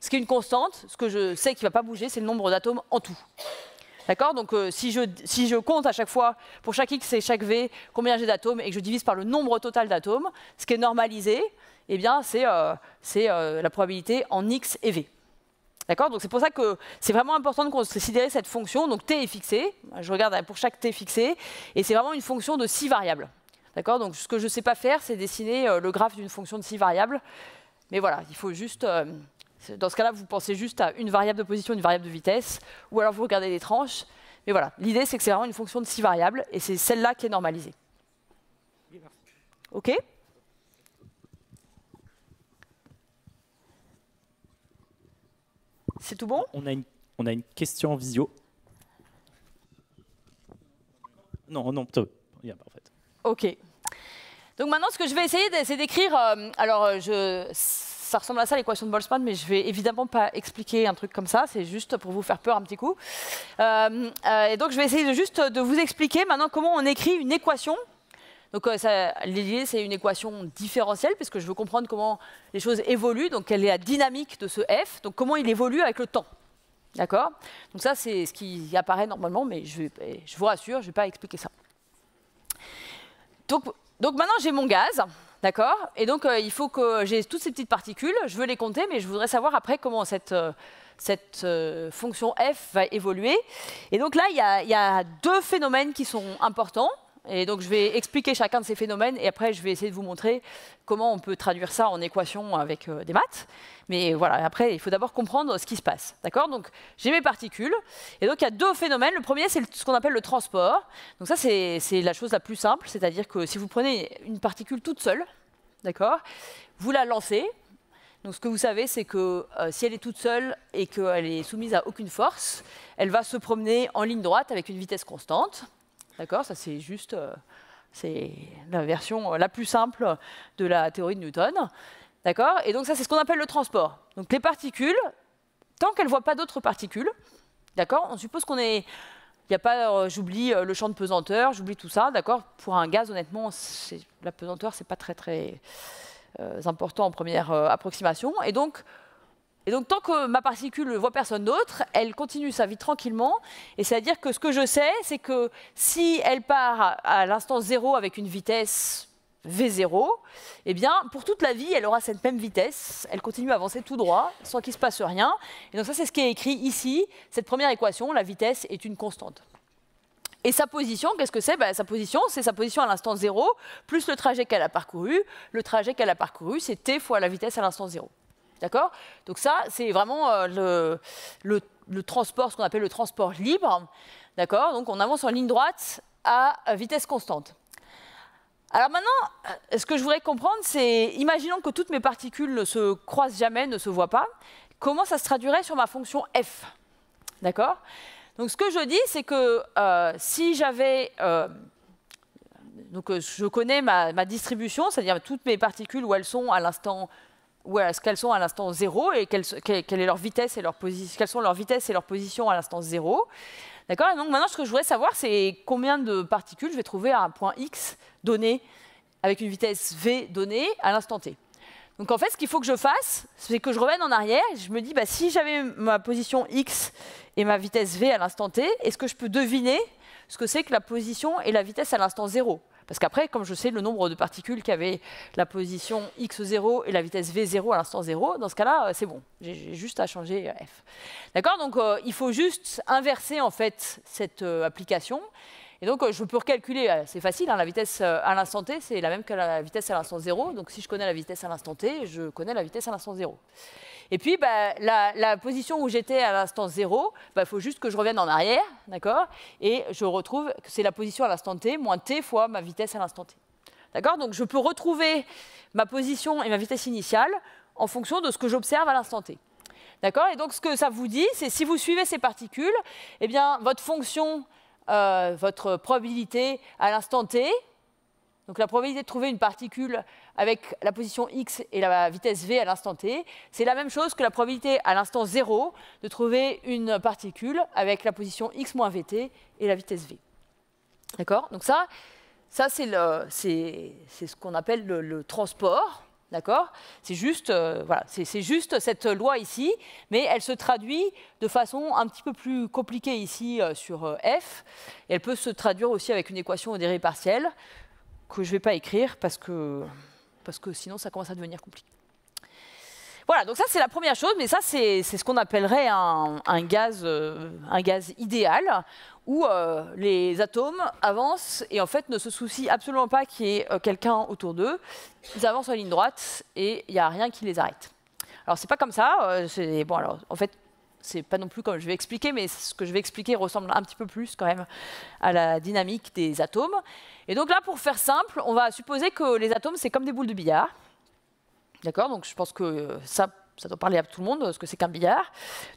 Ce qui est une constante, ce que je sais qui ne va pas bouger, c'est le nombre d'atomes en tout. D'accord Donc euh, si, je, si, je, compte à chaque fois, pour chaque X et chaque V, combien j'ai d'atomes et que je divise par le nombre total d'atomes, ce qui est normalisé, eh bien, c'est euh, euh, la probabilité en X et V. D'accord Donc c'est pour ça que c'est vraiment important de considérer cette fonction. Donc t est fixé, je regarde hein, pour chaque t fixé, et c'est vraiment une fonction de six variables. D'accord Donc, ce que je ne sais pas faire, c'est dessiner euh, le graphe d'une fonction de six variables. Mais voilà, il faut juste. Euh, dans ce cas-là, vous pensez juste à une variable de position, une variable de vitesse, ou alors vous regardez les tranches. Mais voilà, l'idée, c'est que c'est vraiment une fonction de six variables, et c'est celle-là qui est normalisée. OK C'est tout bon on a, une, on a une question en visio. Non, non, il n'y a OK. Donc maintenant, ce que je vais essayer, c'est d'écrire... Euh, alors, euh, je, ça ressemble à ça, l'équation de Boltzmann, mais je vais évidemment pas expliquer un truc comme ça. C'est juste pour vous faire peur un petit coup. Euh, et donc, je vais essayer de, juste de vous expliquer maintenant comment on écrit une équation. Donc, l'idée, c'est une équation différentielle, puisque je veux comprendre comment les choses évoluent, donc quelle est la dynamique de ce f, donc comment il évolue avec le temps. D'accord Donc ça, c'est ce qui apparaît normalement, mais je, je vous rassure, je ne vais pas expliquer ça. Donc, maintenant, j'ai mon gaz. D'accord Et donc, euh, il faut que j'ai toutes ces petites particules, je veux les compter, mais je voudrais savoir après comment cette, euh, euh, fonction f va évoluer. Et donc là, il y a deux phénomènes qui sont importants. Et donc, je vais expliquer chacun de ces phénomènes et après, je vais essayer de vous montrer comment on peut traduire ça en équation avec euh, des maths. Mais voilà, après, il faut d'abord comprendre ce qui se passe. D'accord Donc, j'ai mes particules. Et donc, il y a deux phénomènes. Le premier, c'est ce qu'on appelle le transport. Donc, ça, c'est la chose la plus simple. C'est-à-dire que si vous prenez une particule toute seule, d'accord Vous la lancez. Donc, ce que vous savez, c'est que euh, si elle est toute seule et qu'elle est soumise à aucune force, elle va se promener en ligne droite avec une vitesse constante. D'accord Ça, c'est juste. Euh, c'est la version euh, la plus simple de la théorie de Newton. D'accord Et donc, ça, c'est ce qu'on appelle le transport. Donc, les particules, tant qu'elles ne voient pas d'autres particules, d'accord On suppose qu'on est. Il n'y a pas, euh, j'oublie le champ de pesanteur, j'oublie tout ça, d'accord Pour un gaz, honnêtement, la pesanteur, c'est pas très très important en première approximation. Et donc, et donc, tant que ma particule ne voit personne d'autre, elle continue sa vie tranquillement. Et c'est-à-dire que ce que je sais, c'est que si elle part à l'instant zéro avec une vitesse V0, eh bien, pour toute la vie, elle aura cette même vitesse. Elle continue à avancer tout droit, sans qu'il se passe rien. Et donc ça, c'est ce qui est écrit ici. Cette première équation, la vitesse est une constante. Et sa position, qu'est-ce que c'est ben, Sa position, c'est sa position à l'instant 0, plus le trajet qu'elle a parcouru. Le trajet qu'elle a parcouru, c'est t fois la vitesse à l'instant 0. D'accord Donc ça, c'est vraiment euh, le, transport, ce qu'on appelle le transport libre. D'accord Donc on avance en ligne droite à vitesse constante. Alors maintenant, euh, ce que je voudrais comprendre, c'est, imaginons que toutes mes particules ne se croisent jamais, ne se voient pas, comment ça se traduirait sur ma fonction f D'accord Donc ce que je dis, c'est que euh, si j'avais... donc je connais ma distribution, c'est-à-dire toutes mes particules où elles sont à l'instant ou est-ce qu'elles sont à l'instant 0, et quelle, est leur vitesse et quelles sont leurs vitesses et leurs positions à l'instant 0. D'accord maintenant, ce que je voudrais savoir, c'est combien de particules je vais trouver à un point X donné avec une vitesse V donnée à l'instant T. Donc en fait, ce qu'il faut que je fasse, c'est que je revienne en arrière. Et je me dis, bah, si j'avais ma position X et ma vitesse V à l'instant T, est-ce que je peux deviner ce que c'est que la position et la vitesse à l'instant 0 parce qu'après, comme je sais le nombre de particules qui avaient la position x0 et la vitesse v0 à l'instant 0, dans ce cas-là, euh, c'est bon. J'ai juste à changer euh, f. D'accord Donc, euh, il faut juste inverser en fait cette application et donc, euh, je peux recalculer, euh, c'est facile, hein, la vitesse euh, à l'instant t, c'est la même que la vitesse à l'instant 0. Donc, si je connais la vitesse à l'instant t, je connais la vitesse à l'instant 0. Et puis, bah, la, position où j'étais à l'instant 0, il bah, faut juste que je revienne en arrière, d'accord Et je retrouve que c'est la position à l'instant t moins t fois ma vitesse à l'instant t. D'accord Donc, je peux retrouver ma position et ma vitesse initiale en fonction de ce que j'observe à l'instant t. D'accord Et donc, ce que ça vous dit, c'est si vous suivez ces particules, eh bien, votre fonction euh, votre probabilité à l'instant t. Donc la probabilité de trouver une particule avec la position x et la vitesse v à l'instant t, c'est la même chose que la probabilité à l'instant 0 de trouver une particule avec la position x moins vt et la vitesse v. D'accord Donc ça, ça c'est ce qu'on appelle le transport. D'accord C'est juste, euh, voilà, juste cette loi ici, mais elle se traduit de façon un petit peu plus compliquée ici euh, sur euh, f. elle peut se traduire aussi avec une équation au dérivées partiel, que je ne vais pas écrire parce que, parce que sinon ça commence à devenir compliqué. Voilà, donc ça c'est la première chose, mais ça c'est ce qu'on appellerait gaz, un gaz idéal où euh, les atomes avancent et en fait ne se soucient absolument pas qu'il y ait euh, quelqu'un autour d'eux. Ils avancent en ligne droite et il n'y a rien qui les arrête. Alors c'est pas comme ça. Euh, c'est bon alors en fait c'est pas non plus comme je vais expliquer, mais ce que je vais expliquer ressemble un petit peu plus quand même à la dynamique des atomes. Et donc là, pour faire simple, on va supposer que les atomes c'est comme des boules de billard. D'accord Donc je pense que ça ça doit parler à tout le monde, ce que c'est qu'un billard.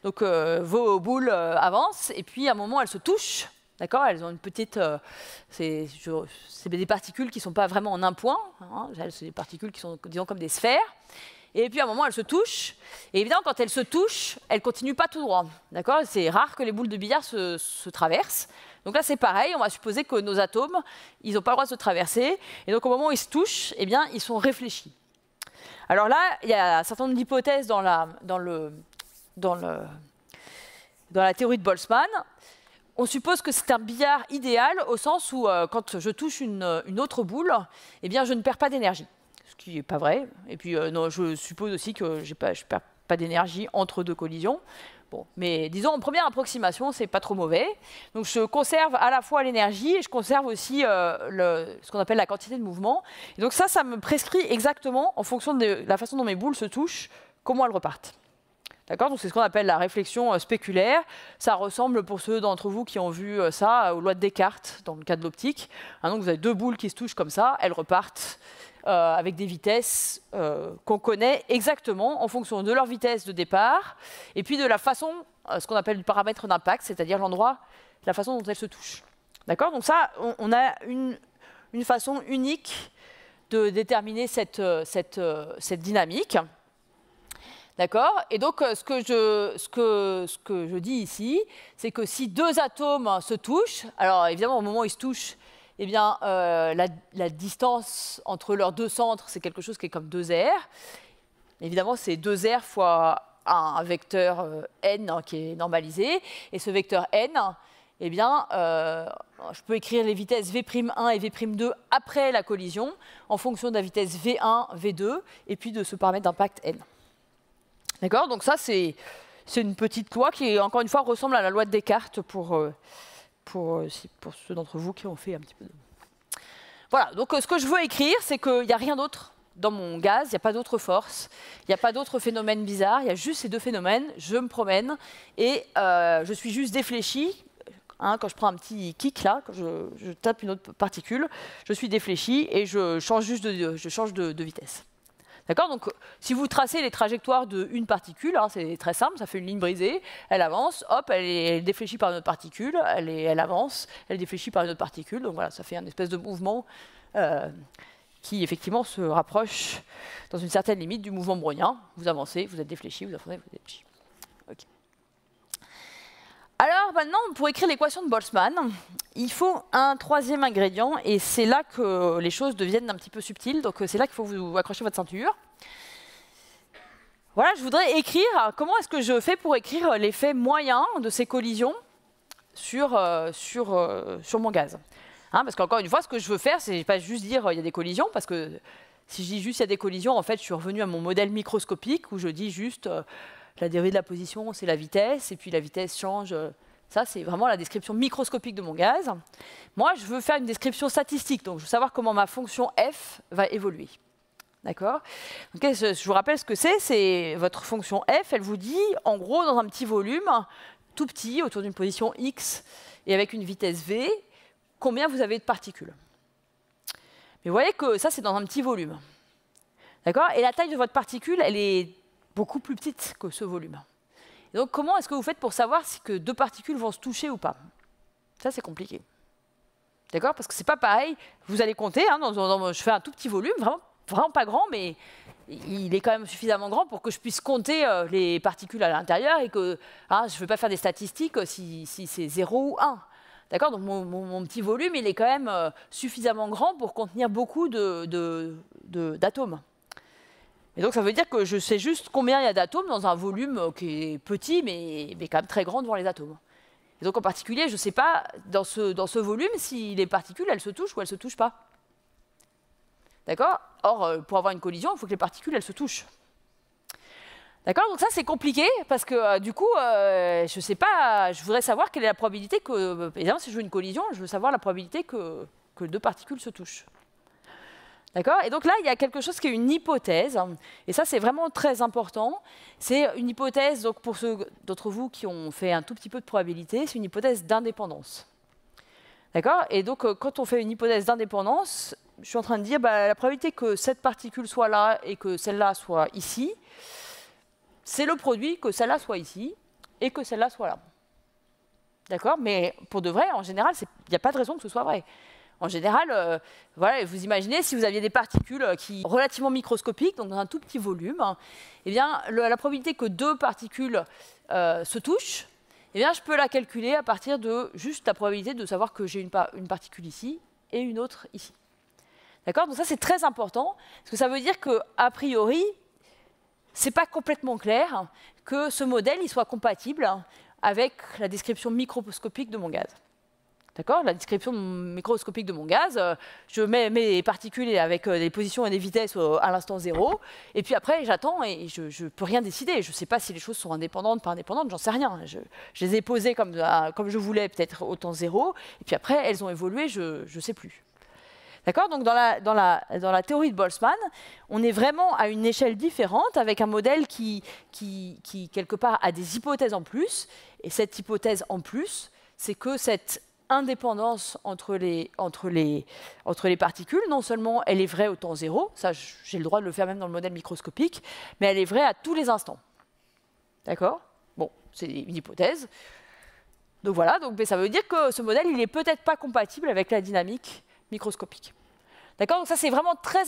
Donc euh, vos boules euh, avancent, et puis à un moment, elles se touchent. D'accord Elles ont une petite. Euh, c'est des particules qui ne sont pas vraiment en un point. Hein, c'est des particules qui sont, disons, comme des sphères. Et puis à un moment, elles se touchent. Et évidemment, quand elles se touchent, elles ne continuent pas tout droit. D'accord C'est rare que les boules de billard se, traversent. Donc là, c'est pareil. On va supposer que nos atomes, ils n'ont pas le droit de se traverser. Et donc, au moment où ils se touchent, eh bien, ils sont réfléchis. Alors là, il y a un certain nombre d'hypothèses dans la, dans, le, dans, le, dans la théorie de Boltzmann. On suppose que c'est un billard idéal au sens où euh, quand je touche une, une, autre boule, eh bien, je ne perds pas d'énergie, ce qui n'est pas vrai. Et puis, euh, non, je suppose aussi que pas, je ne perds pas d'énergie entre deux collisions mais disons, en première approximation, c'est pas trop mauvais. Donc je conserve à la fois l'énergie et je conserve aussi euh, ce qu'on appelle la quantité de mouvement. donc ça, ça me prescrit exactement, en fonction de la façon dont mes boules se touchent, comment elles repartent. D'accord Donc c'est ce qu'on appelle la réflexion euh, spéculaire. Ça ressemble, pour ceux d'entre vous qui ont vu euh, ça, aux lois de Descartes dans le cas de l'optique. Hein, donc vous avez deux boules qui se touchent comme ça, elles repartent euh, avec des vitesses euh, qu'on connaît exactement en fonction de leur vitesse de départ et puis de la façon, euh, ce qu'on appelle le paramètre d'impact, c'est-à-dire l'endroit, la façon dont elles se touchent. D'accord Donc ça, on, a une, une, façon unique de déterminer cette, cette, cette dynamique. D'accord Et donc, ce que je, ce que, ce que je dis ici, c'est que si deux atomes se touchent, alors évidemment, au moment où ils se touchent, eh bien, euh, la, distance entre leurs deux centres, c'est quelque chose qui est comme 2R. Évidemment, c'est 2R fois un, vecteur euh, n hein, qui est normalisé. Et ce vecteur n, eh bien, euh, je peux écrire les vitesses V'1 et V'2 après la collision, en fonction de la vitesse V1, V2, et puis de ce paramètre d'impact n. D'accord Donc ça, c'est une petite loi qui, encore une fois, ressemble à la loi de Descartes pour euh, pour, ceux d'entre vous qui ont fait un petit peu de... Voilà, donc euh, ce que je veux écrire, c'est qu'il n'y a rien d'autre dans mon gaz, il n'y a pas d'autre force, il n'y a pas d'autre phénomène bizarre, il y a juste ces deux phénomènes, je me promène et euh, je suis juste défléchi, hein, quand je prends un petit kick là, quand je, tape une autre particule, je suis défléchi et je change juste de, je change de vitesse. D'accord Donc, si vous tracez les trajectoires d'une particule, hein, c'est très simple, ça fait une ligne brisée, elle avance, hop, elle, est, défléchie par une autre particule, elle, est, elle avance, elle par une autre particule. Donc voilà, ça fait un espèce de mouvement euh, qui, effectivement, se rapproche dans une certaine limite du mouvement brownien. Vous avancez, vous êtes défléchi, vous avancez, vous êtes défléchi. Alors maintenant, pour écrire l'équation de Boltzmann, il faut un troisième ingrédient, et c'est là que les choses deviennent un petit peu subtiles, donc euh, c'est là qu'il faut vous accrocher votre ceinture. Voilà, je voudrais écrire, comment est-ce que je fais pour écrire l'effet moyen de ces collisions sur, euh, sur, euh, sur mon gaz hein, Parce qu'encore une fois, ce que je veux faire, c'est pas juste dire il y a des collisions, parce que si je dis juste il y a des collisions, en fait, je suis revenu à mon modèle microscopique où je dis juste la dérivée de la position, c'est la vitesse, et puis la vitesse change. Euh, ça, c'est vraiment la description microscopique de mon gaz. Moi, je veux faire une description statistique, donc je veux savoir comment ma fonction f va évoluer. D'accord Je vous rappelle ce que c'est, c'est votre fonction f, elle vous dit, en gros, dans un petit volume, tout petit, autour d'une position x, et avec une vitesse v, combien vous avez de particules. Mais vous voyez que ça, c'est dans un petit volume. D'accord Et la taille de votre particule, elle est beaucoup plus petite que ce volume. donc comment est-ce que vous faites pour savoir si que deux particules vont se toucher ou pas Ça, c'est compliqué. D'accord Parce que c'est pas pareil. Vous allez compter. Hein, je fais un tout petit volume, vraiment, vraiment, pas grand, mais il est quand même suffisamment grand pour que je puisse compter euh, les particules à l'intérieur et que hein, je ne veux pas faire des statistiques euh, si, c'est 0 ou 1. D'accord Donc mon, petit volume, il est quand même euh, suffisamment grand pour contenir beaucoup d'atomes. De, et donc ça veut dire que je sais juste combien il y a d'atomes dans un volume euh, qui est petit, mais, quand même très grand devant les atomes. Et donc en particulier, je ne sais pas dans ce, dans ce volume si les particules, elles se touchent ou elles ne se touchent pas. D'accord Or, euh, pour avoir une collision, il faut que les particules, elles se touchent. D'accord Donc ça, c'est compliqué parce que euh, du coup, je ne sais pas, je voudrais savoir quelle est la probabilité que, évidemment, si je veux une collision, je veux savoir la probabilité que deux particules se touchent. D'accord Et donc là, il y a quelque chose qui est une hypothèse, hein. et ça c'est vraiment très important. C'est une hypothèse, donc pour ceux d'entre vous qui ont fait un tout petit peu de probabilité, c'est une hypothèse d'indépendance. D'accord Et donc euh, quand on fait une hypothèse d'indépendance, je suis en train de dire bah, la probabilité que cette particule soit là et que celle-là soit ici, c'est le produit que celle-là soit ici et que celle-là soit là. D'accord Mais pour de vrai, en général, il n'y a pas de raison que ce soit vrai. En général, euh, vous imaginez si vous aviez des particules euh, qui relativement microscopiques, donc dans un tout petit volume, hein, eh bien, la probabilité que deux particules euh, se touchent, eh bien, je peux la calculer à partir de juste la probabilité de savoir que j'ai une, particule ici et une autre ici. D'accord Donc ça, c'est très important, parce que ça veut dire que a priori, c'est pas complètement clair que ce modèle soit compatible avec la description microscopique de mon gaz. D'accord La description microscopique de mon gaz, euh, je mets mes particules avec euh, des positions et des vitesses euh, à l'instant zéro, et puis après j'attends et je ne peux rien décider. Je ne sais pas si les choses sont indépendantes, pas indépendantes, j'en sais rien. Je, les ai posées comme, comme je voulais, peut-être au temps zéro, et puis après elles ont évolué, je ne sais plus. D'accord Donc dans la, dans, la, dans la, théorie de Boltzmann, on est vraiment à une échelle différente avec un modèle qui, qui quelque part a des hypothèses en plus, et cette hypothèse en plus, c'est que cette indépendance entre les, entre, les, entre les particules. Non seulement elle est vraie au temps zéro, ça j'ai le droit de le faire même dans le modèle microscopique, mais elle est vraie à tous les instants. D'accord Bon, c'est une hypothèse. Donc voilà, donc, ça veut dire que ce modèle, il n'est peut-être pas compatible avec la dynamique microscopique. D'accord Donc ça, c'est vraiment très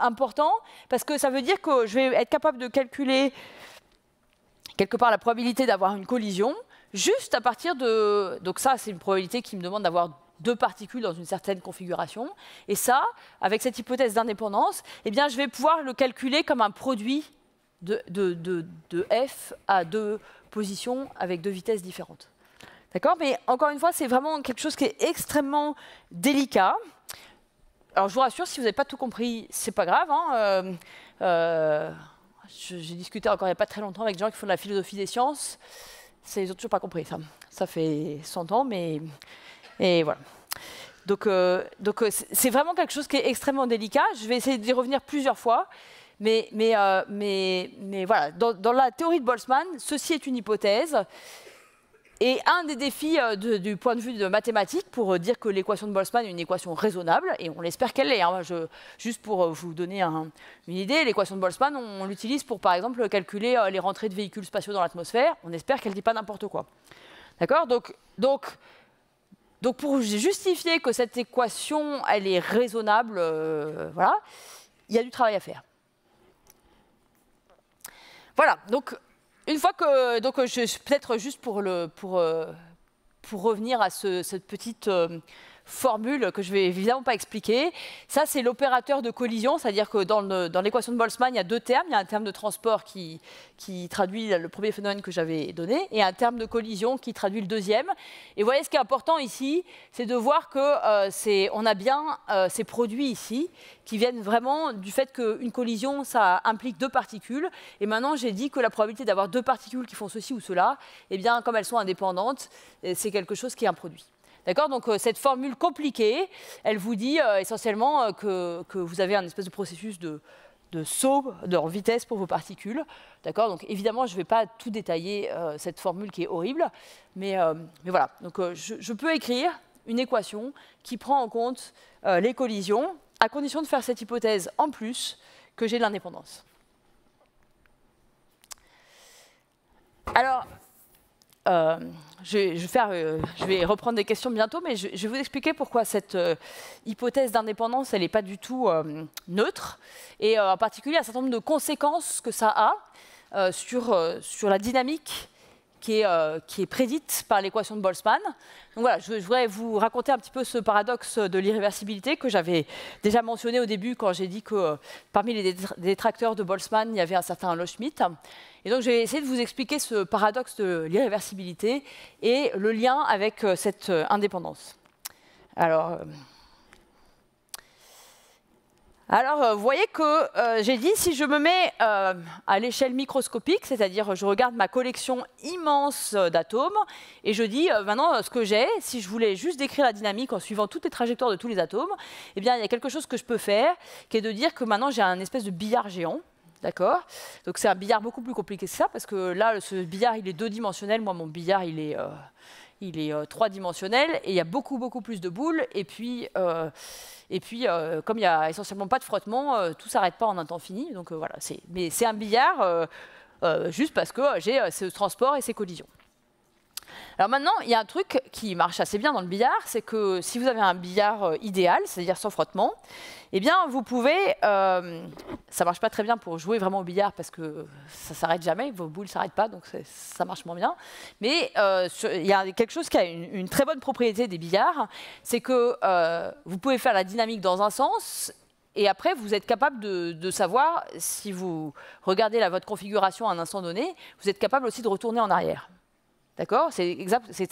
important parce que ça veut dire que je vais être capable de calculer quelque part la probabilité d'avoir une collision juste à partir de... Donc ça, c'est une probabilité qui me demande d'avoir deux particules dans une certaine configuration. Et ça, avec cette hypothèse d'indépendance, eh bien, je vais pouvoir le calculer comme un produit de, de, f à deux positions avec deux vitesses différentes. D'accord Mais encore une fois, c'est vraiment quelque chose qui est extrêmement délicat. Alors, je vous rassure, si vous n'avez pas tout compris, c'est pas grave. Hein. Euh, euh, j'ai discuté encore il n'y a pas très longtemps avec des gens qui font de la philosophie des sciences. Ils n'ont toujours pas compris ça. Ça fait 100 ans, mais. Et voilà. Donc, euh, donc euh, c'est vraiment quelque chose qui est extrêmement délicat. Je vais essayer d'y revenir plusieurs fois. Mais, mais, euh, mais, mais voilà, dans, dans, la théorie de Boltzmann, ceci est une hypothèse. Et un des défis euh, du point de vue de mathématiques pour euh, dire que l'équation de Boltzmann est une équation raisonnable, et on l'espère qu'elle l'est. Hein, juste pour euh, vous donner une idée, l'équation de Boltzmann, on, l'utilise pour par exemple calculer les rentrées de véhicules spatiaux dans l'atmosphère. On espère qu'elle ne dit pas n'importe quoi. D'accord donc, donc, donc pour justifier que cette équation, elle est raisonnable, voilà, il y a du travail à faire. Voilà, donc une fois que, donc, peut-être juste pour le, pour, euh, pour revenir à cette petite euh, formule que je vais évidemment pas expliquer. Ça, c'est l'opérateur de collision, c'est-à-dire que dans, l'équation de Boltzmann, il y a deux termes. Il y a un terme de transport qui, qui traduit le premier phénomène que j'avais donné et un terme de collision qui traduit le deuxième. Et vous voyez, ce qui est important ici, c'est de voir que euh, c'est on a bien euh, ces produits ici qui viennent vraiment du fait qu'une collision, ça implique deux particules. Et maintenant, j'ai dit que la probabilité d'avoir deux particules qui font ceci ou cela, eh bien, comme elles sont indépendantes, eh, c'est quelque chose qui est un produit. D'accord Donc euh, cette formule compliquée, elle vous dit euh, essentiellement euh, que, vous avez un espèce de processus de, saut de, vitesse pour vos particules. D'accord Donc évidemment, je ne vais pas tout détailler cette formule qui est horrible, mais, mais voilà. Donc je, je, peux écrire une équation qui prend en compte les collisions, à condition de faire cette hypothèse en plus que j'ai de l'indépendance. Alors, euh, euh, je, vais reprendre des questions bientôt, mais je, vais vous expliquer pourquoi cette euh, hypothèse d'indépendance, n'est pas du tout neutre, et en particulier un certain nombre de conséquences que ça a sur, sur la dynamique euh, qui est, prédite par l'équation de Boltzmann. Donc voilà, je, voudrais vous raconter un petit peu ce paradoxe de l'irréversibilité que j'avais déjà mentionné au début quand j'ai dit que euh, parmi les détracteurs de Boltzmann, il y avait un certain Loschmidt. Et donc je vais essayer de vous expliquer ce paradoxe de l'irréversibilité et le lien avec euh, cette indépendance. Alors. Alors, vous euh, voyez que euh, j'ai dit, si je me mets euh, à l'échelle microscopique, c'est-à-dire je regarde ma collection immense d'atomes, et je dis, maintenant, ce que j'ai, si je voulais juste décrire la dynamique en suivant toutes les trajectoires de tous les atomes, eh bien, il y a quelque chose que je peux faire, qui est de dire que maintenant, j'ai un espèce de billard géant, D'accord Donc c'est un billard beaucoup plus compliqué que ça, parce que là, ce billard, il est deux dimensionnel. Moi, mon billard, il est, il est euh, trois-dimensionnel et il y a beaucoup, beaucoup plus de boules. Et puis, euh, et puis euh, comme il n'y a essentiellement pas de frottement, tout s'arrête pas en un temps fini. Donc voilà, c'est, mais c'est un billard juste parce que j'ai ce transport et ces collisions. Alors maintenant, il y a un truc qui marche assez bien dans le billard, c'est que si vous avez un billard euh, idéal, c'est-à-dire sans frottement, eh bien vous pouvez... Euh, ça marche pas très bien pour jouer vraiment au billard parce que ça s'arrête jamais, vos boules s'arrêtent pas, donc ça marche moins bien. Mais euh, il y a quelque chose qui a une, très bonne propriété des billards, c'est que euh, vous pouvez faire la dynamique dans un sens et après, vous êtes capable de, savoir, si vous regardez votre configuration à un instant donné, vous êtes capable aussi de retourner en arrière. D'accord C'est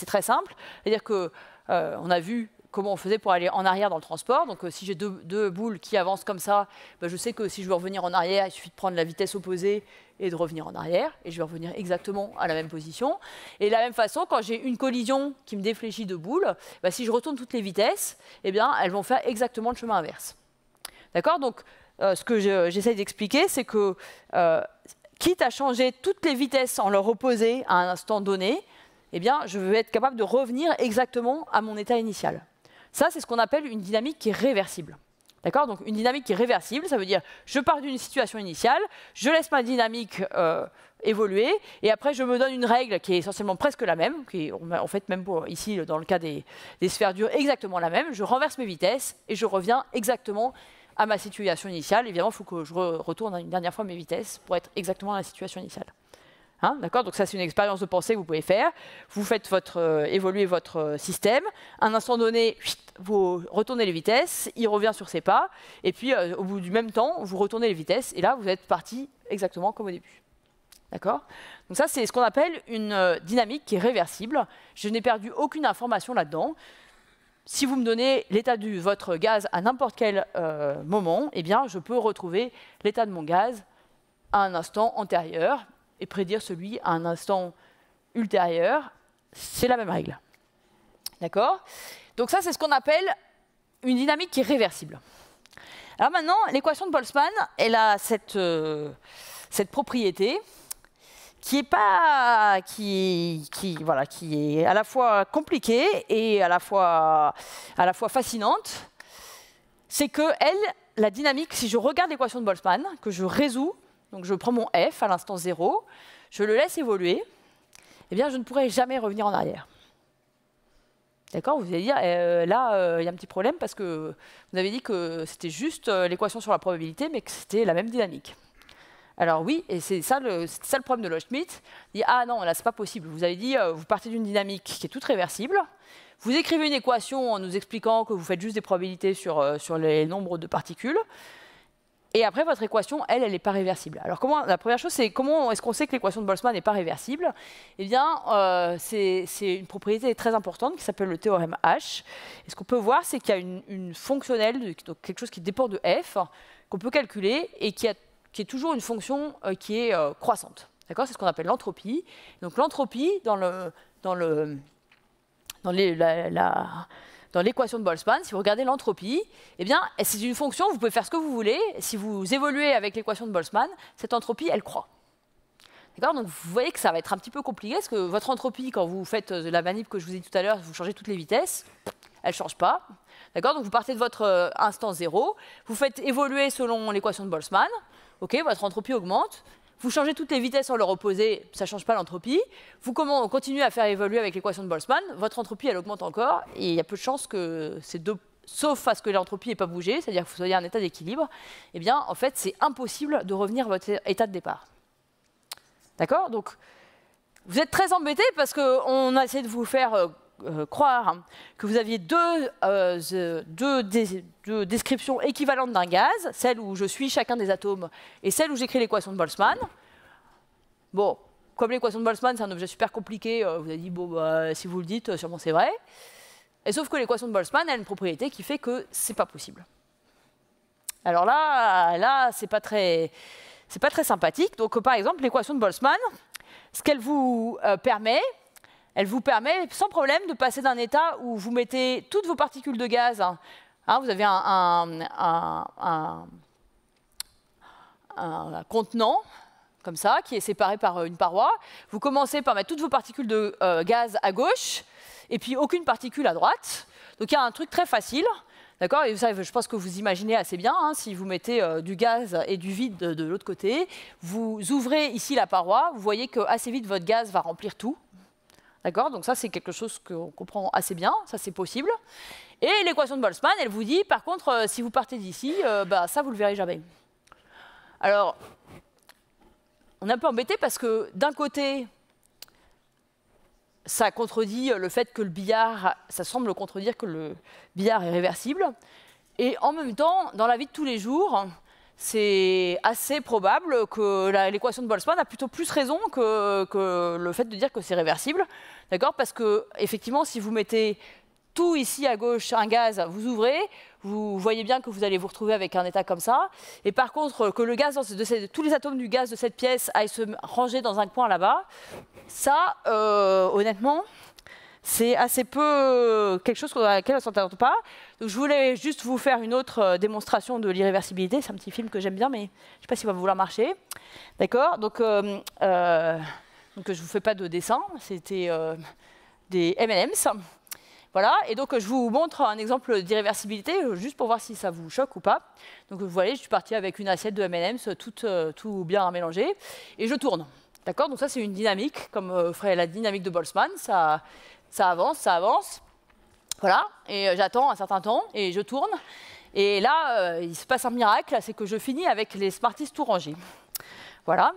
très simple. C'est-à-dire que euh, on a vu comment on faisait pour aller en arrière dans le transport. Donc euh, si j'ai deux, boules qui avancent comme ça, bah, je sais que si je veux revenir en arrière, il suffit de prendre la vitesse opposée et de revenir en arrière. Et je vais revenir exactement à la même position. Et de la même façon, quand j'ai une collision qui me défléchit de boules, bah, si je retourne toutes les vitesses, eh bien, elles vont faire exactement le chemin inverse. D'accord Donc euh, ce que j'essaie d'expliquer, c'est que... Quitte à changer toutes les vitesses en leur opposé à un instant donné, eh bien, je veux être capable de revenir exactement à mon état initial. Ça, c'est ce qu'on appelle une dynamique qui est réversible. D'accord Donc, une dynamique qui est réversible, ça veut dire je pars d'une situation initiale, je laisse ma dynamique euh, évoluer, et après, je me donne une règle qui est essentiellement presque la même, qui est en fait même ici, dans le cas des, sphères dures, exactement la même. Je renverse mes vitesses et je reviens exactement à ma situation initiale. Évidemment, il faut que je retourne une dernière fois mes vitesses pour être exactement à la situation initiale. Hein, Donc ça, c'est une expérience de pensée que vous pouvez faire. Vous faites votre, euh, évoluer votre euh, système. À un instant donné, vous retournez les vitesses, il revient sur ses pas, et puis euh, au bout du même temps, vous retournez les vitesses, et là, vous êtes parti exactement comme au début. D'accord Donc ça, c'est ce qu'on appelle une dynamique qui est réversible. Je n'ai perdu aucune information là-dedans. Si vous me donnez l'état de votre gaz à n'importe quel moment, eh bien, je peux retrouver l'état de mon gaz à un instant antérieur, et prédire celui à un instant ultérieur, c'est la même règle. D'accord Donc ça, c'est ce qu'on appelle une dynamique qui est réversible. Alors maintenant, l'équation de Boltzmann, elle a cette, euh, cette propriété qui est pas qui, qui, voilà qui est à la fois compliquée et à la fois à la fois fascinante c'est que elle la dynamique si je regarde l'équation de Boltzmann que je résous donc je prends mon f à l'instant 0, je le laisse évoluer, eh bien je ne pourrai jamais revenir en arrière. D'accord Vous allez dire, eh, euh, là, euh, il y a un petit problème parce que vous avez dit que c'était juste euh, l'équation sur la probabilité, mais que c'était la même dynamique. Alors oui, et c'est ça, le problème de Loschmidt. Il dit, ah non, là, c'est pas possible. Vous avez dit, vous partez d'une dynamique qui est toute réversible, vous écrivez une équation en nous expliquant que vous faites juste des probabilités sur les nombres de particules, et après, votre équation, elle, elle n'est pas réversible. Alors, comment, la première chose, c'est comment est-ce qu'on sait que l'équation de Boltzmann n'est pas réversible Eh bien, euh, c'est une propriété très importante qui s'appelle le théorème H. Et ce qu'on peut voir, c'est qu'il y a une, fonctionnelle, donc quelque chose qui dépend de f, qu'on peut calculer et qui, a, qui, est toujours une fonction euh, qui est euh, croissante. D'accord C'est ce qu'on appelle l'entropie. Donc, l'entropie, dans le... Dans le dans les, la dans l'équation de Boltzmann, si vous regardez l'entropie, eh bien, c'est une fonction, vous pouvez faire ce que vous voulez. Si vous évoluez avec l'équation de Boltzmann, cette entropie, elle croît. D'accord Donc vous voyez que ça va être un petit peu compliqué, parce que votre entropie, quand vous faites euh, la manip que je vous ai dit tout à l'heure, vous changez toutes les vitesses, elle ne change pas. D'accord Donc vous partez de votre euh, instant zéro, vous faites évoluer selon l'équation de Boltzmann, ok, votre entropie augmente, vous changez toutes les vitesses en leur opposé, ça ne change pas l'entropie. Vous continuez à faire évoluer avec l'équation de Boltzmann, votre entropie, elle augmente encore, et il y a peu de chances que ces deux sauf à ce que l'entropie n'ait pas bougé, c'est-à-dire que vous soyez en état d'équilibre, eh bien, en fait, c'est impossible de revenir à votre état de départ. D'accord Donc, vous êtes très embêté parce qu'on a essayé de vous faire euh, euh, croire que vous aviez deux, euh, euh, deux, descriptions équivalentes d'un gaz, celle où je suis chacun des atomes et celle où j'écris l'équation de Boltzmann. Bon, comme l'équation de Boltzmann, c'est un objet super compliqué, vous avez dit, bon, bah, si vous le dites, sûrement c'est vrai. Et sauf que l'équation de Boltzmann a une propriété qui fait que c'est pas possible. Alors là, là, c'est pas très, c'est pas très sympathique. Donc, par exemple, l'équation de Boltzmann, ce qu'elle vous permet, elle vous permet sans problème de passer d'un état où vous mettez toutes vos particules de gaz, hein. Hein, vous avez un, contenant comme ça, qui est séparé par euh, une paroi. Vous commencez par mettre toutes vos particules de euh, gaz à gauche, et puis aucune particule à droite. Donc il y a un truc très facile, d'accord Et je pense que vous imaginez assez bien, hein, si vous mettez euh, du gaz et du vide de, de l'autre côté, vous ouvrez ici la paroi, vous voyez que assez vite votre gaz va remplir tout, D'accord Donc ça, c'est quelque chose qu'on comprend assez bien, ça c'est possible. Et l'équation de Boltzmann, elle vous dit, par contre, euh, si vous partez d'ici, euh, bah, ça, vous le verrez jamais. Alors, on est un peu embêté parce que d'un côté, ça contredit le fait que le billard, ça semble contredire que le billard est réversible. Et en même temps, dans la vie de tous les jours, c'est assez probable que l'équation de Boltzmann a plutôt plus raison que, le fait de dire que c'est réversible. D'accord Parce que, effectivement, si vous mettez tout ici à gauche, un gaz, vous ouvrez, vous voyez bien que vous allez vous retrouver avec un état comme ça. Et par contre, que le gaz tous les atomes du gaz de cette pièce aillent se ranger dans un coin là-bas, ça, euh, honnêtement, c'est assez peu euh, quelque chose à laquelle on ne s'entend pas. je voulais juste vous faire une autre euh, démonstration de l'irréversibilité. C'est un petit film que j'aime bien, mais je ne sais pas s'il va vouloir marcher. D'accord euh, donc, je ne vous fais pas de dessin. C'était des MMs. Voilà, et donc je vous montre un exemple d'irréversibilité, juste pour voir si ça vous choque ou pas. Donc vous voyez, je suis partie avec une assiette de M&M's, tout, tout bien mélangé, et je tourne. D'accord Donc ça, c'est une dynamique, comme ferait la dynamique de Boltzmann. Ça, ça avance, ça avance. Voilà, et euh, j'attends un certain temps et je tourne. Et là, euh, il se passe un miracle, c'est que je finis avec les Smarties tout rangés. Voilà.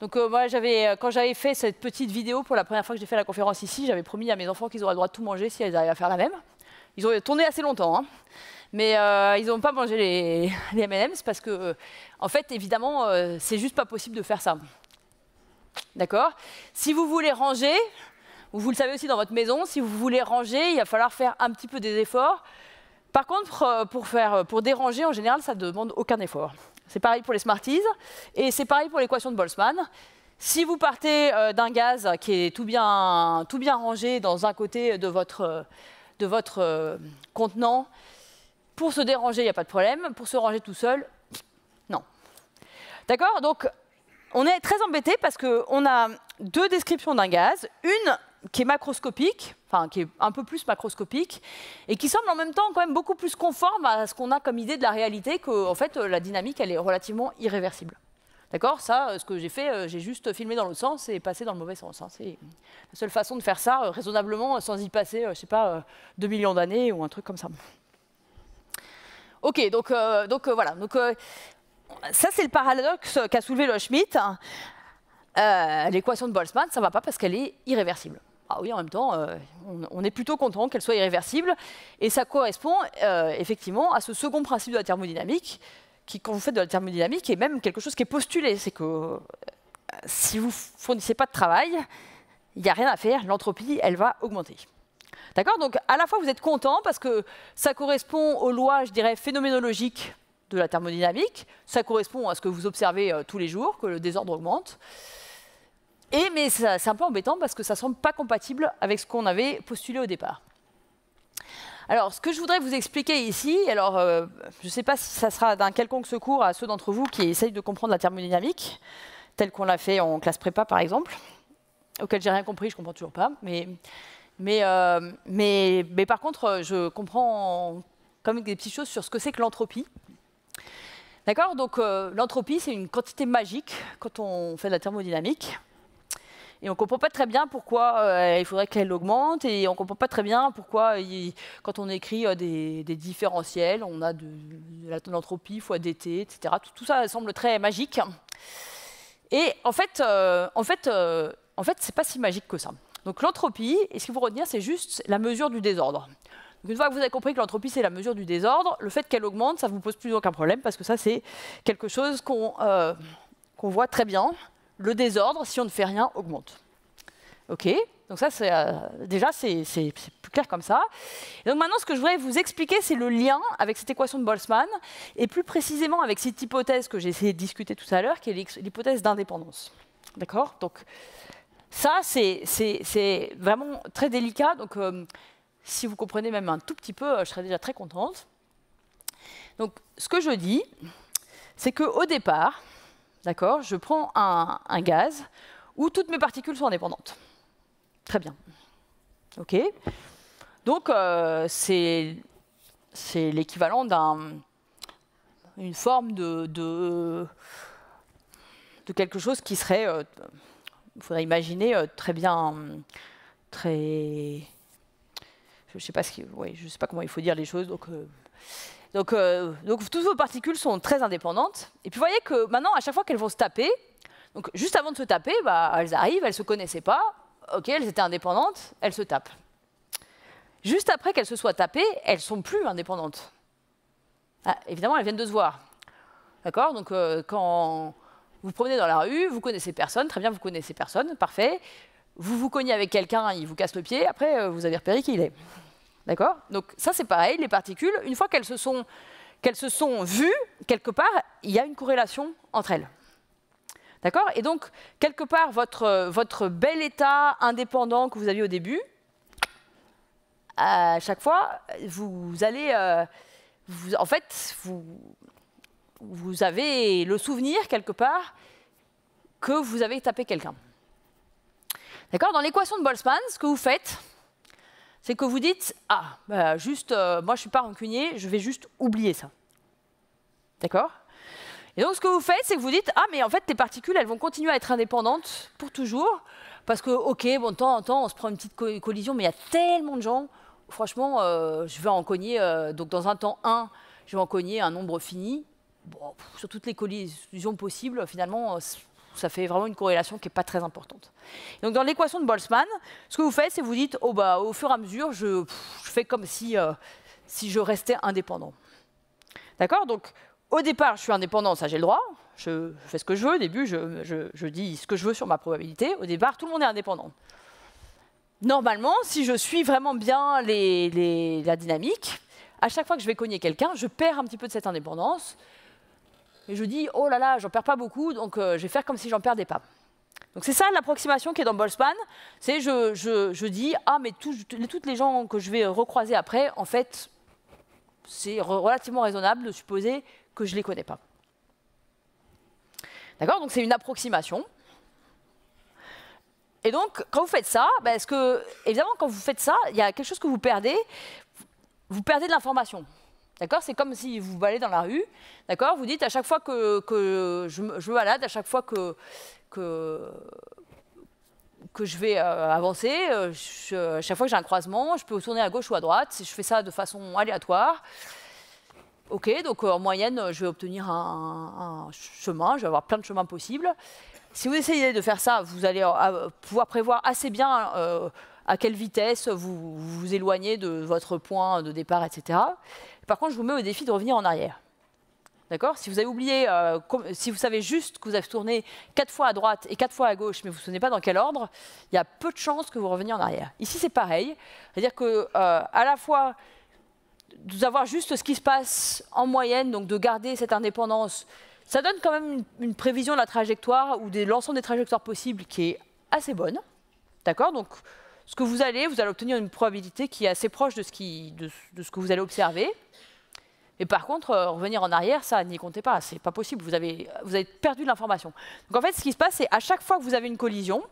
Donc euh, moi, j'avais, quand j'avais fait cette petite vidéo pour la première fois que j'ai fait la conférence ici, j'avais promis à mes enfants qu'ils auraient le droit de tout manger si elles arrivaient à faire la même. Ils ont tourné assez longtemps, hein. mais ils n'ont pas mangé les, les M&M's parce que, en fait, évidemment, c'est juste pas possible de faire ça. D'accord Si vous voulez ranger, vous le savez aussi dans votre maison, si vous voulez ranger, il va falloir faire un petit peu des efforts. Par contre, euh, pour, faire, euh, pour déranger, en général, ça ne demande aucun effort. C'est pareil pour les Smarties et c'est pareil pour l'équation de Boltzmann. Si vous partez euh, d'un gaz qui est tout bien, tout bien rangé dans un côté de votre, de votre contenant, pour se déranger, il n'y a pas de problème. Pour se ranger tout seul, non. D'accord Donc, on est très embêté parce qu'on a deux descriptions d'un gaz. Une qui est macroscopique, enfin qui est un peu plus macroscopique, et qui semble en même temps quand même beaucoup plus conforme à ce qu'on a comme idée de la réalité, que fait euh, la dynamique elle est relativement irréversible. D'accord Ça, euh, ce que j'ai fait, euh, j'ai juste filmé dans l'autre sens et passé dans le mauvais sens. Hein. C'est la seule façon de faire ça raisonnablement sans y passer, je sais pas, 2 millions d'années ou un truc comme ça. Ok, donc, donc voilà. Donc, ça, c'est le paradoxe qu'a soulevé le Schmitt. Hein. L'équation de Boltzmann, ça ne va pas parce qu'elle est irréversible ah oui, en même temps, euh, on, est plutôt content qu'elle soit irréversible. Et ça correspond euh, effectivement à ce second principe de la thermodynamique, qui, quand vous faites de la thermodynamique, est même quelque chose qui est postulé. C'est que euh, si vous fournissez pas de travail, il n'y a rien à faire, l'entropie, elle va augmenter. D'accord Donc, à la fois, vous êtes content parce que ça correspond aux lois, je dirais, phénoménologiques de la thermodynamique. Ça correspond à ce que vous observez tous les jours, que le désordre augmente mais c'est un peu embêtant parce que ça semble pas compatible avec ce qu'on avait postulé au départ. Alors, ce que je voudrais vous expliquer ici, alors euh, je ne sais pas si ça sera d'un quelconque secours à ceux d'entre vous qui essayent de comprendre la thermodynamique, telle qu'on l'a fait en classe prépa par exemple, auquel j'ai rien compris, je comprends toujours pas, mais, euh, par contre, euh, je comprends quand même des petites choses sur ce que c'est que l'entropie. D'accord Donc, l'entropie, c'est une quantité magique quand on fait de la thermodynamique et on ne euh, comprend pas très bien pourquoi il faudrait qu'elle augmente. Et on ne comprend pas très bien pourquoi, quand on écrit euh, des, différentiels, on a de, de la fois dt, etc. Tout, tout, ça semble très magique. Et en fait, ce euh, en fait, en fait c'est pas si magique que ça. Donc l'entropie, ce qu'il faut retenir, c'est juste la mesure du désordre. une fois que vous avez compris que l'entropie, c'est la mesure du désordre, le fait qu'elle augmente, ça ne vous pose plus aucun problème, parce que ça, c'est quelque chose qu'on voit très bien le désordre, si on ne fait rien, augmente. OK Donc ça, euh, déjà, c'est plus clair comme ça. Et donc maintenant, ce que je voudrais vous expliquer, c'est le lien avec cette équation de Boltzmann, et plus précisément avec cette hypothèse que j'ai essayé de discuter tout à l'heure, qui est l'hypothèse d'indépendance. D'accord Donc ça, c'est vraiment très délicat. Donc euh, si vous comprenez même un tout petit peu, euh, je serais déjà très contente. Donc ce que je dis, c'est qu'au départ, D'accord Je prends un, gaz où toutes mes particules sont indépendantes. Très bien. OK Donc, euh, c'est l'équivalent d'une Une forme de, de, quelque chose qui serait, il euh, faudrait imaginer, euh, très bien, très... Je ne sais, pas sais pas comment il faut dire les choses, euh, donc, toutes vos particules sont très indépendantes. Et puis vous voyez que maintenant, à chaque fois qu'elles vont se taper, juste avant de se taper, bah, elles arrivent, elles ne se connaissaient pas, ok, elles étaient indépendantes, elles se tapent. Juste après qu'elles se soient tapées, elles sont plus indépendantes. Ah, évidemment, elles viennent de se voir. D'accord Donc euh, quand vous promenez dans la rue, vous connaissez personne, très bien, vous connaissez personne, parfait. Vous vous cognez avec quelqu'un, il vous casse le pied, après euh, vous avez repéré qui il est. D'accord Donc ça, c'est pareil, les particules, une fois qu'elles se, sont, qu'elles se sont vues, quelque part, il y a une corrélation entre elles. D'accord Et donc, quelque part, votre, votre bel état indépendant que vous aviez au début, à chaque fois, vous allez... Euh, vous, en fait, vous, vous avez le souvenir, quelque part, que vous avez tapé quelqu'un. D'accord Dans l'équation de Boltzmann, ce que vous faites, c'est que vous dites Ah, bah, juste, euh, moi je ne suis pas rancunier, je vais juste oublier ça. D'accord Et donc ce que vous faites, c'est que vous dites Ah, mais en fait, tes particules, elles vont continuer à être indépendantes pour toujours, parce que, ok, bon, de temps en temps, on se prend une petite collision, mais il y a tellement de gens, franchement, euh, je vais en cogner, euh, donc dans un temps 1, je vais en cogner un nombre fini. Bon, sur toutes les collisions possibles, finalement, ça fait vraiment une corrélation qui n'est pas très importante. Donc dans l'équation de Boltzmann, ce que vous faites, c'est vous dites, oh, bah, au fur et à mesure, je, fais comme si, euh, si je restais indépendant. D'accord Donc au départ, je suis indépendant, ça j'ai le droit. Je, fais ce que je veux. Au début, je, dis ce que je veux sur ma probabilité. Au départ, tout le monde est indépendant. Normalement, si je suis vraiment bien les, la dynamique, à chaque fois que je vais cogner quelqu'un, je perds un petit peu de cette indépendance et je dis, oh là là, j'en perds pas beaucoup, donc euh, je vais faire comme si j'en perdais pas. Donc c'est ça l'approximation qui est dans Boltzmann, c'est je, je, je, dis, ah mais toutes les gens que je vais recroiser après, en fait, c'est relativement raisonnable de supposer que je ne les connais pas. D'accord Donc c'est une approximation. Et donc, quand vous faites ça, ben, que, évidemment, quand vous faites ça, il y a quelque chose que vous perdez. Vous perdez de l'information. D'accord C'est comme si vous balayez dans la rue, d'accord Vous dites à chaque fois que, je, je, me balade, à chaque fois que, que, que je vais euh, avancer, euh, à chaque fois que j'ai un croisement, je peux tourner à gauche ou à droite. Si Je fais ça de façon aléatoire. Ok, donc euh, en moyenne, je vais obtenir un, chemin, je vais avoir plein de chemins possibles. Si vous essayez de faire ça, vous allez pouvoir prévoir assez bien à quelle vitesse vous vous, vous éloignez de votre point de départ, etc. Par contre, je vous mets au défi de revenir en arrière. D'accord Si vous avez oublié, euh, si vous savez juste que vous avez tourné quatre fois à droite et quatre fois à gauche, mais vous ne vous souvenez pas dans quel ordre, il y a peu de chances que vous reveniez en arrière. Ici, c'est pareil. C'est-à-dire que euh, à la fois de savoir juste ce qui se passe en moyenne, donc de garder cette indépendance, ça donne quand même une, prévision de la trajectoire ou de l'ensemble des trajectoires possibles qui est assez bonne. D'accord Donc ce que vous allez, vous allez obtenir une probabilité qui est assez proche de ce, qui, de, ce que vous allez observer. Et par contre, euh, revenir en arrière, ça, n'y comptez pas, c'est pas possible, vous avez, vous avez perdu de l'information. Donc en fait, ce qui se passe, c'est à chaque fois que vous avez une collision,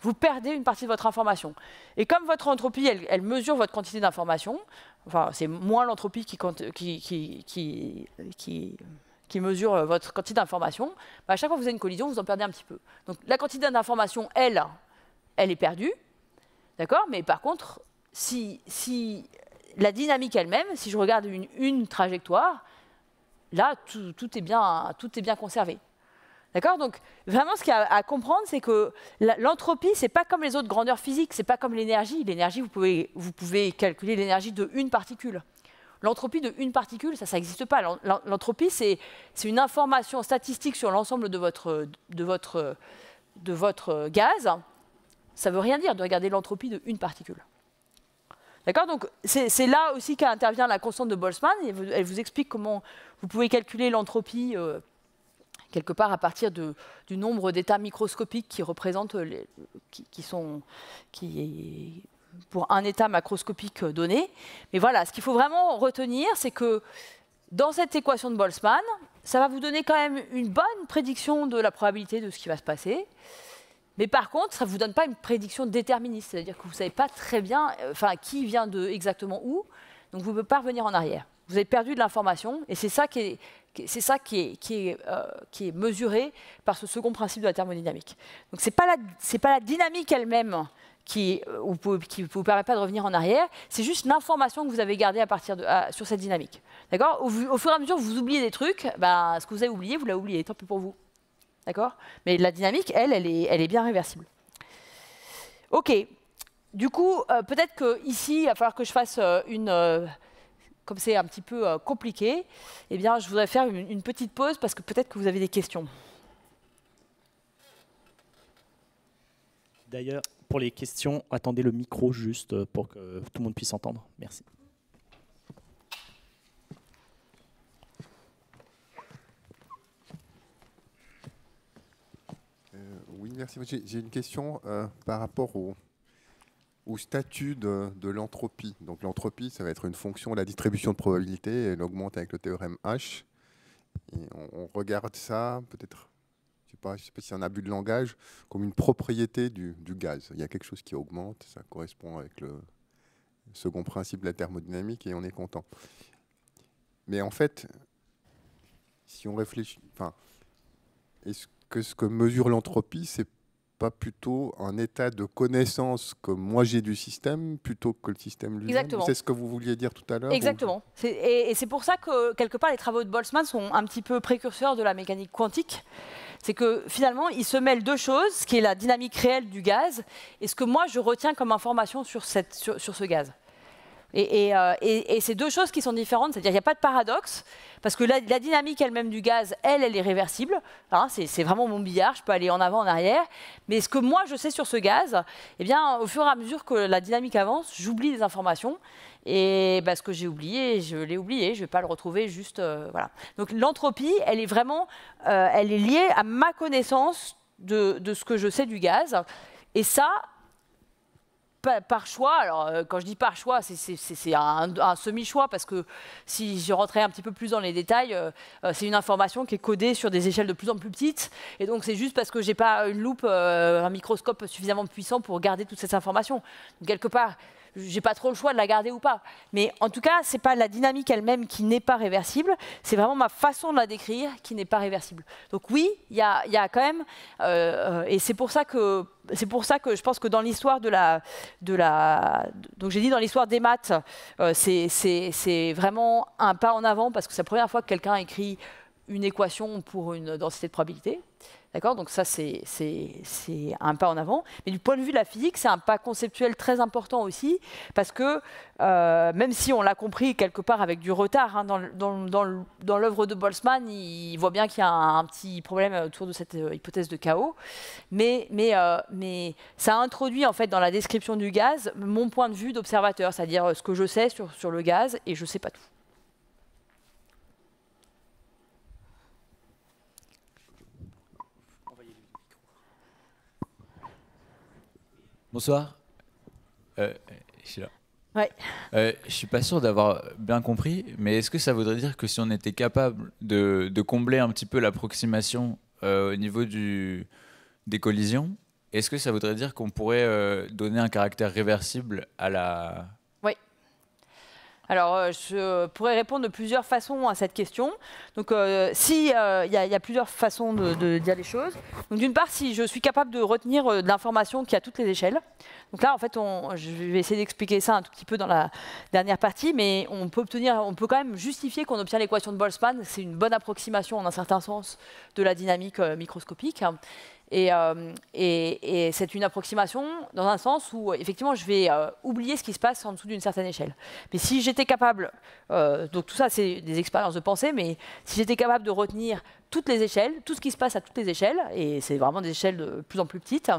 vous perdez une partie de votre information. Et comme votre entropie, elle, mesure votre quantité d'information, enfin, c'est moins l'entropie qui, qui, qui, mesure euh, votre quantité d'information, bah, à chaque fois que vous avez une collision, vous en perdez un petit peu. Donc la quantité d'information, elle, elle est perdue, D'accord Mais par contre, si, la dynamique elle-même, si je regarde une, trajectoire, là, tout, est bien, tout est bien conservé. D'accord Donc, vraiment, ce qu'il y a à comprendre, c'est que l'entropie, ce n'est pas comme les autres grandeurs physiques, ce n'est pas comme l'énergie. L'énergie, vous pouvez, vous pouvez calculer l'énergie de une particule. L'entropie de une particule, ça, ça n'existe pas. L'entropie, c'est une information statistique sur l'ensemble de votre, de, votre, de votre gaz ça ne veut rien dire de regarder l'entropie d'une particule. D'accord Donc, c'est là aussi qu'intervient la constante de Boltzmann. Elle vous, explique comment vous pouvez calculer l'entropie euh, quelque part à partir de, du nombre d'états microscopiques qui représentent, qui, sont, qui pour un état macroscopique donné. Mais voilà, ce qu'il faut vraiment retenir, c'est que dans cette équation de Boltzmann, ça va vous donner quand même une bonne prédiction de la probabilité de ce qui va se passer. Mais par contre, ça ne vous donne pas une prédiction déterministe, c'est-à-dire que vous ne savez pas très bien euh, enfin, qui vient de exactement où, donc vous ne pouvez pas revenir en arrière. Vous avez perdu de l'information, et c'est ça, qui est, c'est ça qui, est, qui, est, euh, qui est mesuré par ce second principe de la thermodynamique. Donc ce n'est pas, la, pas la dynamique elle-même qui ne euh, qui vous permet pas de revenir en arrière, c'est juste l'information que vous avez gardée à partir de, sur cette dynamique. D'accord au, au, fur et à mesure, vous oubliez des trucs, ben, ce que vous avez oublié, vous l'avez oublié, tant pis pour vous. D'accord Mais la dynamique, elle, elle est, elle est bien réversible. OK. Du coup, euh, peut-être qu'ici, il va falloir que je fasse euh, une... Euh, comme c'est un petit peu compliqué, eh bien, je voudrais faire une petite pause parce que peut-être que vous avez des questions. D'ailleurs, pour les questions, attendez le micro juste pour que tout le monde puisse entendre. Merci. merci. J'ai une question euh, par rapport au, statut de, l'entropie. Donc l'entropie, ça va être une fonction, de la distribution de probabilité, elle augmente avec le théorème H. on, regarde ça, peut-être, je ne sais pas, sais pas si c'est un abus de langage, comme une propriété du, gaz. Il y a quelque chose qui augmente, ça correspond avec le second principe de la thermodynamique, et on est content. Mais en fait, si on réfléchit, enfin, est-ce que ce que mesure l'entropie, c'est pas plutôt un état de connaissance que moi j'ai du système plutôt que le système lui-même C'est ce que vous vouliez dire tout à l'heure Exactement. Et, c'est pour ça que, quelque part, les travaux de Boltzmann sont un petit peu précurseurs de la mécanique quantique. C'est que finalement, il se mêle deux choses, ce qui est la dynamique réelle du gaz et ce que moi je retiens comme information sur ce gaz. Euh, et, et, c'est deux choses qui sont différentes, c'est-à-dire qu'il n'y a pas de paradoxe, parce que la, dynamique elle-même du gaz, elle, elle est réversible. Hein, c'est vraiment mon billard, je peux aller en avant, en arrière. Mais ce que moi je sais sur ce gaz, eh bien, au fur et à mesure que la dynamique avance, j'oublie des informations. Et bah, ce que j'ai oublié, je l'ai oublié, je ne vais pas le retrouver juste. Euh, voilà. Donc l'entropie, elle est vraiment euh, elle est liée à ma connaissance de ce que je sais du gaz. Et ça, par choix, alors euh, quand je dis par choix, c'est un, semi-choix parce que si je rentrais un petit peu plus dans les détails, euh, euh, c'est une information qui est codée sur des échelles de plus en plus petites. Et donc c'est juste parce que n'ai pas une loupe, un microscope suffisamment puissant pour garder toute cette information. Donc, quelque part, j'ai pas trop le choix de la garder ou pas. Mais en tout cas, c'est pas la dynamique elle-même qui n'est pas réversible, c'est vraiment ma façon de la décrire qui n'est pas réversible. Donc oui, il y a, quand même, euh, et c'est pour ça que c'est pour ça que je pense que dans l'histoire de la, de la, donc j'ai dit dans l'histoire des maths, euh, c'est vraiment un pas en avant parce que c'est la première fois que quelqu'un écrit une équation pour une densité de probabilité. D'accord Donc ça, c'est un pas en avant. Mais du point de vue de la physique, c'est un pas conceptuel très important aussi, parce que euh, même si on l'a compris quelque part avec du retard, hein, dans, dans, l'œuvre de Boltzmann, il, voit bien qu'il y a un, petit problème autour de cette euh, hypothèse de chaos. Mais, mais, euh, mais ça introduit en fait dans la description du gaz mon point de vue d'observateur, c'est-à-dire euh, ce que je sais sur, sur le gaz, et je ne sais pas tout. Bonsoir. Euh, euh, je suis là. Ouais. Euh, suis pas sûr d'avoir bien compris, mais est-ce que ça voudrait dire que si on était capable de, combler un petit peu l'approximation au niveau du, des collisions, est-ce que ça voudrait dire qu'on pourrait donner un caractère réversible à la, alors, euh, je pourrais répondre de plusieurs façons à cette question. Donc, euh, si euh, il y, a plusieurs façons de, de dire les choses. Donc, d'une part, si je suis capable de retenir de l'information qui a toutes les échelles. Donc là, en fait, on, je vais essayer d'expliquer ça un tout petit peu dans la dernière partie, mais on peut obtenir, on peut quand même justifier qu'on obtient l'équation de Boltzmann. C'est une bonne approximation, en un certain sens, de la dynamique microscopique. Euh, et, et, c'est une approximation dans un sens où, effectivement, je vais euh, oublier ce qui se passe en dessous d'une certaine échelle. Mais si j'étais capable, euh, donc tout ça, c'est des expériences de pensée, mais si j'étais capable de retenir toutes les échelles, tout ce qui se passe à toutes les échelles, et c'est vraiment des échelles de plus en plus petites,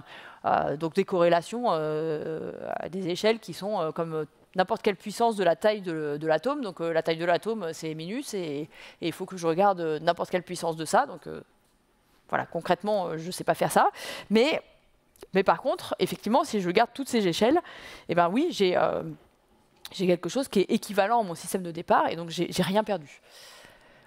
donc des corrélations à des échelles qui sont comme n'importe quelle puissance de la taille de, l'atome. Donc la taille de l'atome, c'est minus, et il faut que je regarde n'importe quelle puissance de ça. Donc voilà, concrètement, euh, je ne sais pas faire ça. Mais, mais par contre, effectivement, si je garde toutes ces échelles, eh ben oui, j'ai euh, quelque chose qui est équivalent à mon système de départ et donc j'ai rien perdu.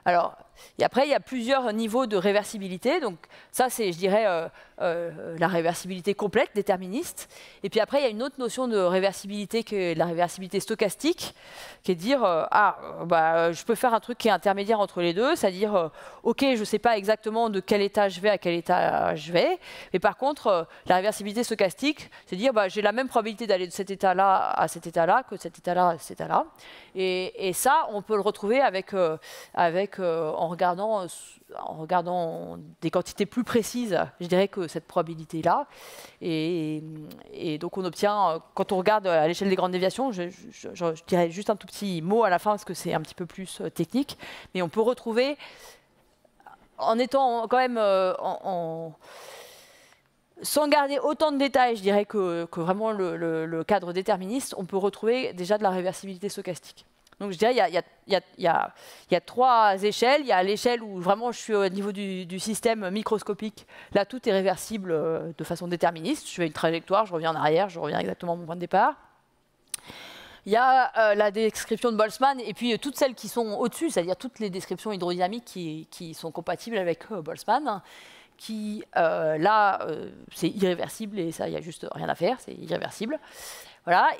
Alors, et après, il y a plusieurs niveaux de réversibilité. Donc ça, c'est, je dirais, euh, euh, euh, la réversibilité complète, déterministe. Et puis après, il y a une autre notion de réversibilité qui est la réversibilité stochastique, qui est de dire euh, ah bah je peux faire un truc qui est intermédiaire entre les deux, c'est-à-dire ok je ne sais pas exactement de quel état je vais à quel état je vais, mais par contre la réversibilité stochastique, c'est dire bah, j'ai la même probabilité d'aller de cet état-là à cet état-là que de cet état-là à cet état-là. Et, ça, on peut le retrouver avec avec en regardant en regardant des quantités plus précises. Je dirais que cette probabilité-là. Et, donc on obtient, quand on regarde à l'échelle des grandes déviations, je, dirais juste un tout petit mot à la fin parce que c'est un petit peu plus euh, technique, mais on peut retrouver, en étant quand même euh, sans garder autant de détails, je dirais que, vraiment le, le cadre déterministe, on peut retrouver déjà de la réversibilité stochastique. Donc je dirais, il y a, trois échelles. Il y a l'échelle où vraiment je suis au niveau du, système microscopique. Là, tout est réversible euh, de façon déterministe. Je fais une trajectoire, je reviens en arrière, je reviens exactement à mon point de départ. Il y a euh, la description de Boltzmann et puis euh, toutes celles qui sont au-dessus, c'est-à-dire toutes les descriptions hydrodynamiques qui, sont compatibles avec Boltzmann qui là, c'est irréversible et ça, il n'y a juste rien à faire, c'est irréversible.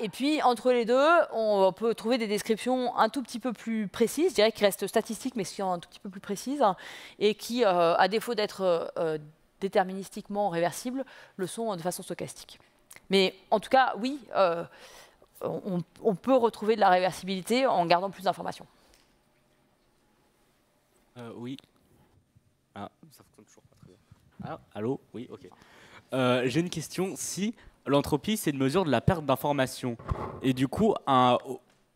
Et puis, entre les deux, on peut trouver des descriptions un tout petit peu plus précises, je dirais qui restent statistiques, mais qui sont un tout petit peu plus précises, et qui, euh, à défaut d'être euh, euh, déterministiquement réversibles, le sont de façon stochastique. Mais en tout cas, oui, on, peut retrouver de la réversibilité en gardant plus d'informations. oui. Ah, ça fonctionne toujours pas très bien. Ah, allô Oui, ok. J'ai une question. Si l'entropie, c'est une mesure de la perte d'information. Et du coup, un,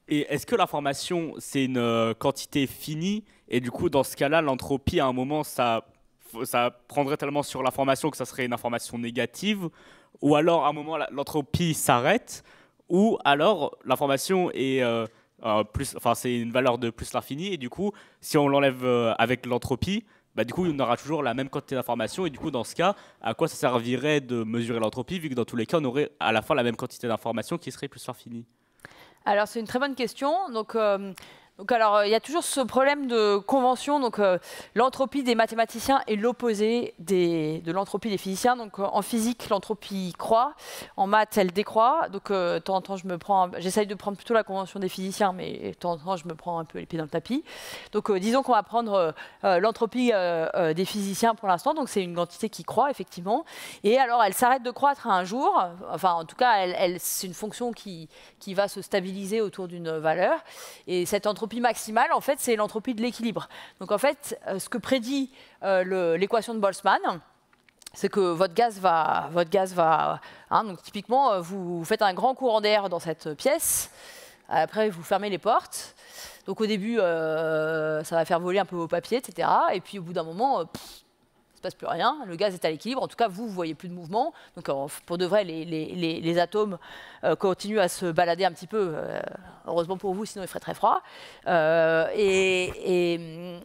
et est-ce que l'information, c'est une euh, quantité finie Et du coup, dans ce cas-là, l'entropie, à un moment, ça, ça prendrait tellement sur l'information que ça serait une information négative. Ou alors, à un moment, l'entropie s'arrête. Ou alors, l'information est. Euh, euh, plus, enfin, c'est une valeur de plus l'infini, et du coup, si on l'enlève avec l'entropie, bah, du coup, on aura toujours la même quantité d'informations. Et du coup, dans ce cas, à quoi ça servirait de mesurer l'entropie, vu que dans tous les cas, on aurait à la fin la même quantité d'informations qui serait plus finie alors c'est une très bonne question. Donc euh, donc alors, euh, il y a toujours ce problème de convention. Donc euh, l'entropie des mathématiciens est l'opposé de l'entropie des physiciens. Donc euh, en physique, l'entropie croît, en maths, elle décroît. Donc de temps en temps, je me prends, j'essaye de prendre plutôt la convention des physiciens, mais de temps en temps, je me prends un peu les pieds dans le tapis. Donc disons qu'on va prendre l'entropie des physiciens pour l'instant. Donc c'est une quantité qui croît effectivement. Et alors, elle s'arrête de croître un jour. Enfin, en tout cas, elle, c'est une fonction qui, qui va se stabiliser autour d'une valeur. Et cette entropie l'entropie maximale, en fait, c'est l'entropie de l'équilibre. Donc en fait, euh, ce que prédit euh, l'équation de Boltzmann, c'est que votre gaz va... Votre gaz va hein, donc typiquement, euh, vous faites un grand courant d'air dans cette pièce, après vous fermez les portes. Donc au début, ça va faire voler un peu vos papiers, etc. Et puis au bout d'un moment, se passe plus rien, le gaz est à l'équilibre, en tout cas vous, vous voyez plus de mouvement, donc euh, pour de vrai, les, atomes euh, continuent à se balader un petit peu, euh, heureusement pour vous, sinon il ferait très froid. et,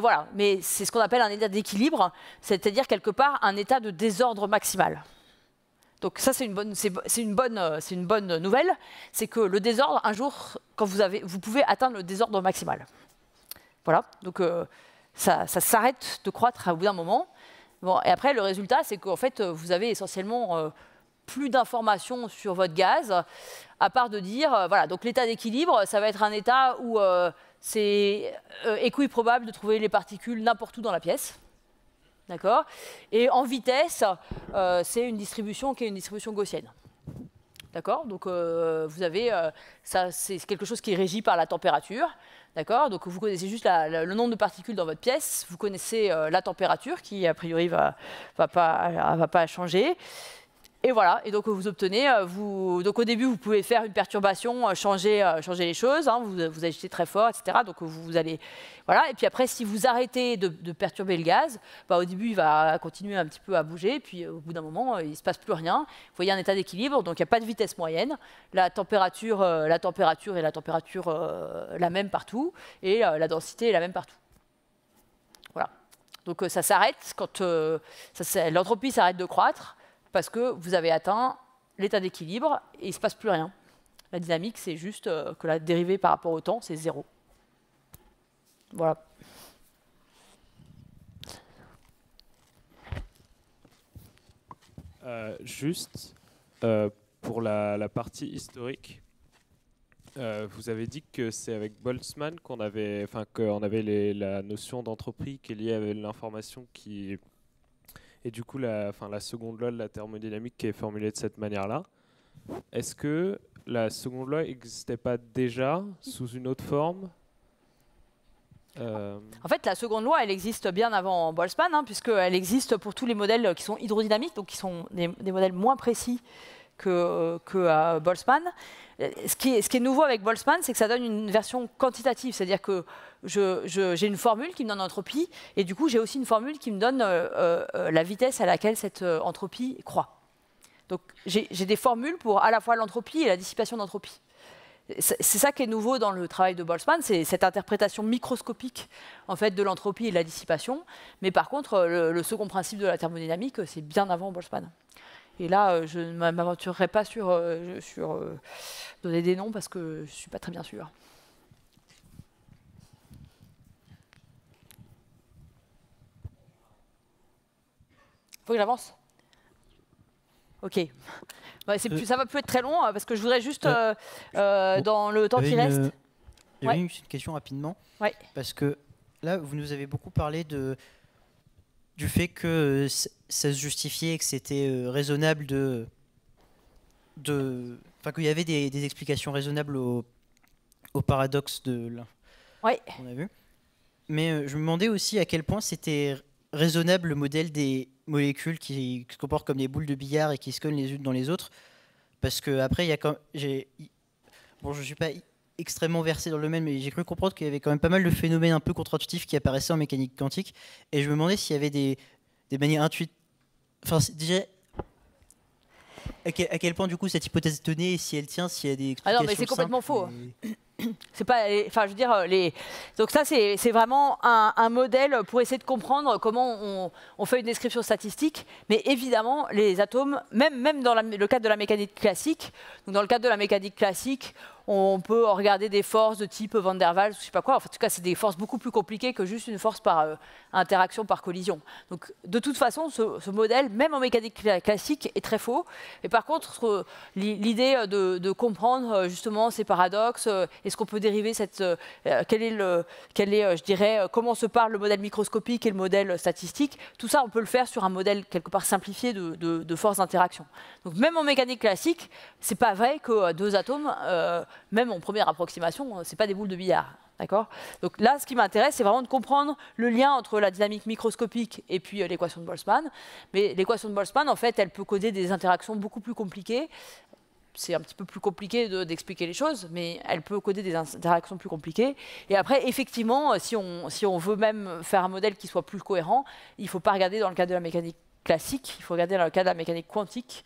voilà, mais c'est ce qu'on appelle un état d'équilibre, c'est-à-dire quelque part un état de désordre maximal. Donc ça, c'est une bonne, c'est, une bonne, c'est une bonne nouvelle, c'est que le désordre, un jour, quand vous, avez, vous pouvez atteindre le désordre maximal. Voilà, donc ça, s'arrête de croître à bout d'un moment. Bon, et après, le résultat, c'est qu'en fait, vous avez essentiellement euh, plus d'informations sur votre gaz, à part de dire, euh, voilà, donc l'état d'équilibre, ça va être un état où euh, c'est équiprobable de trouver les particules n'importe où dans la pièce. D'accord Et en vitesse, c'est une distribution qui est une distribution gaussienne. D'accord Donc, vous avez, ça, c'est quelque chose qui est régi par la température. D'accord Donc vous connaissez juste le nombre de particules dans votre pièce, vous connaissez euh, la température qui a priori va, va pas changer. Et voilà, et donc vous obtenez, euh, donc au début vous pouvez faire une perturbation, euh, euh, changer, les choses, hein. vous, agitez très fort, etc. Donc vous, allez, voilà. Et puis après, si vous arrêtez de, perturber le gaz, bah, au début il va continuer un petit peu à bouger, puis au bout d'un moment il ne se passe plus rien. Vous voyez un état d'équilibre, donc il n'y a pas de vitesse moyenne. La température, la est la température la même partout, et la densité est la même partout. Voilà. Donc ça s'arrête quand l'entropie s'arrête de croître parce que vous avez atteint l'état d'équilibre et il ne se passe plus rien. La dynamique, c'est juste euh, que la dérivée par rapport au temps, c'est zéro. Voilà. Euh, juste euh, pour la, partie historique, vous avez dit que c'est avec Boltzmann qu'on avait, enfin avait la notion d'entreprise qui est liée à l'information qui et du coup, la, la seconde loi de la thermodynamique qui est formulée de cette manière-là, est-ce que la seconde loi n'existait pas déjà sous une autre forme euh, En fait, la seconde loi, elle existe bien avant Boltzmann, hein, puisqu'elle existe pour tous les modèles qui sont hydrodynamiques, donc qui sont des, des modèles moins précis que, euh, que à Boltzmann. Ce qui, est, ce qui, est, nouveau avec Boltzmann, c'est que ça donne une version quantitative, c'est-à-dire que j'ai une formule qui me donne l'entropie et du coup j'ai aussi une formule qui me donne euh, euh, la vitesse à laquelle cette entropie croît. Donc j'ai des formules pour à la fois l'entropie et la dissipation d'entropie. C'est ça qui est nouveau dans le travail de Boltzmann, c'est cette interprétation microscopique en fait de l'entropie et de la dissipation. Mais par contre, le second principe de la thermodynamique, c'est bien avant Boltzmann. Et là, euh, je ne m'aventurerai pas sur, euh, euh, donner des noms parce que je ne suis pas très bien sûre. Faut que j'avance Ok. Ouais, ne ça va plus être très long hein, parce que je voudrais juste, dans le temps qui reste. J'avais une question rapidement. Ouais. Parce que là, vous nous avez beaucoup parlé de, du fait que euh, ça se justifiait et que c'était euh, raisonnable de. de enfin, qu'il y avait des, explications raisonnables au, au paradoxe de Ouais. On a vu. Mais euh, je me demandais aussi à quel point c'était raisonnable le modèle des molécules qui se comportent comme des boules de billard et qui se collent les unes dans les autres. Parce que, après, il y a quand. Bon, je suis pas extrêmement versé dans le domaine, mais j'ai cru comprendre qu'il y avait quand même pas mal de phénomènes un peu contre-intuitifs qui apparaissaient en mécanique quantique. Et je me demandais s'il y avait des, des manières intuitives. Enfin, déjà, à quel, point du coup cette hypothèse tenait et si elle tient, s'il y a des explications. Ah non, mais c'est complètement faux. C'est pas, enfin, je veux dire, euh, les... donc ça, c'est vraiment un, un, modèle pour essayer de comprendre comment on, on, fait une description statistique. Mais évidemment, les atomes, même, même dans le cadre de la mécanique classique, donc dans le cadre de la mécanique classique, on peut regarder des forces de type Van der Waals, je sais pas quoi. en tout cas, c'est des forces beaucoup plus compliquées que juste une force par euh, interaction, par collision. Donc, de toute façon, ce, modèle, même en mécanique classique, est très faux. Et par contre, euh, l'idée euh, de, comprendre justement ces paradoxes, est-ce qu'on peut dériver cette, quel est le, quel est, je dirais, comment se parle le modèle microscopique et le modèle statistique, tout ça, on peut le faire sur un modèle quelque part simplifié de, forces d'interaction. Donc, même en mécanique classique, c'est pas vrai que deux atomes même en première approximation, euh, c'est pas des boules de billard. D'accord Donc là, ce qui m'intéresse, c'est vraiment de comprendre le lien entre la dynamique microscopique et puis euh, l'équation de Boltzmann. Mais l'équation de Boltzmann, en fait, elle peut coder des interactions beaucoup plus compliquées. C'est un petit peu plus compliqué d'expliquer les choses, mais elle peut coder des interactions plus compliquées. Et après, effectivement, euh, si on, si on veut même faire un modèle qui soit plus cohérent, il ne faut pas regarder dans le cadre de la mécanique classique, il faut regarder dans le cadre de la mécanique quantique.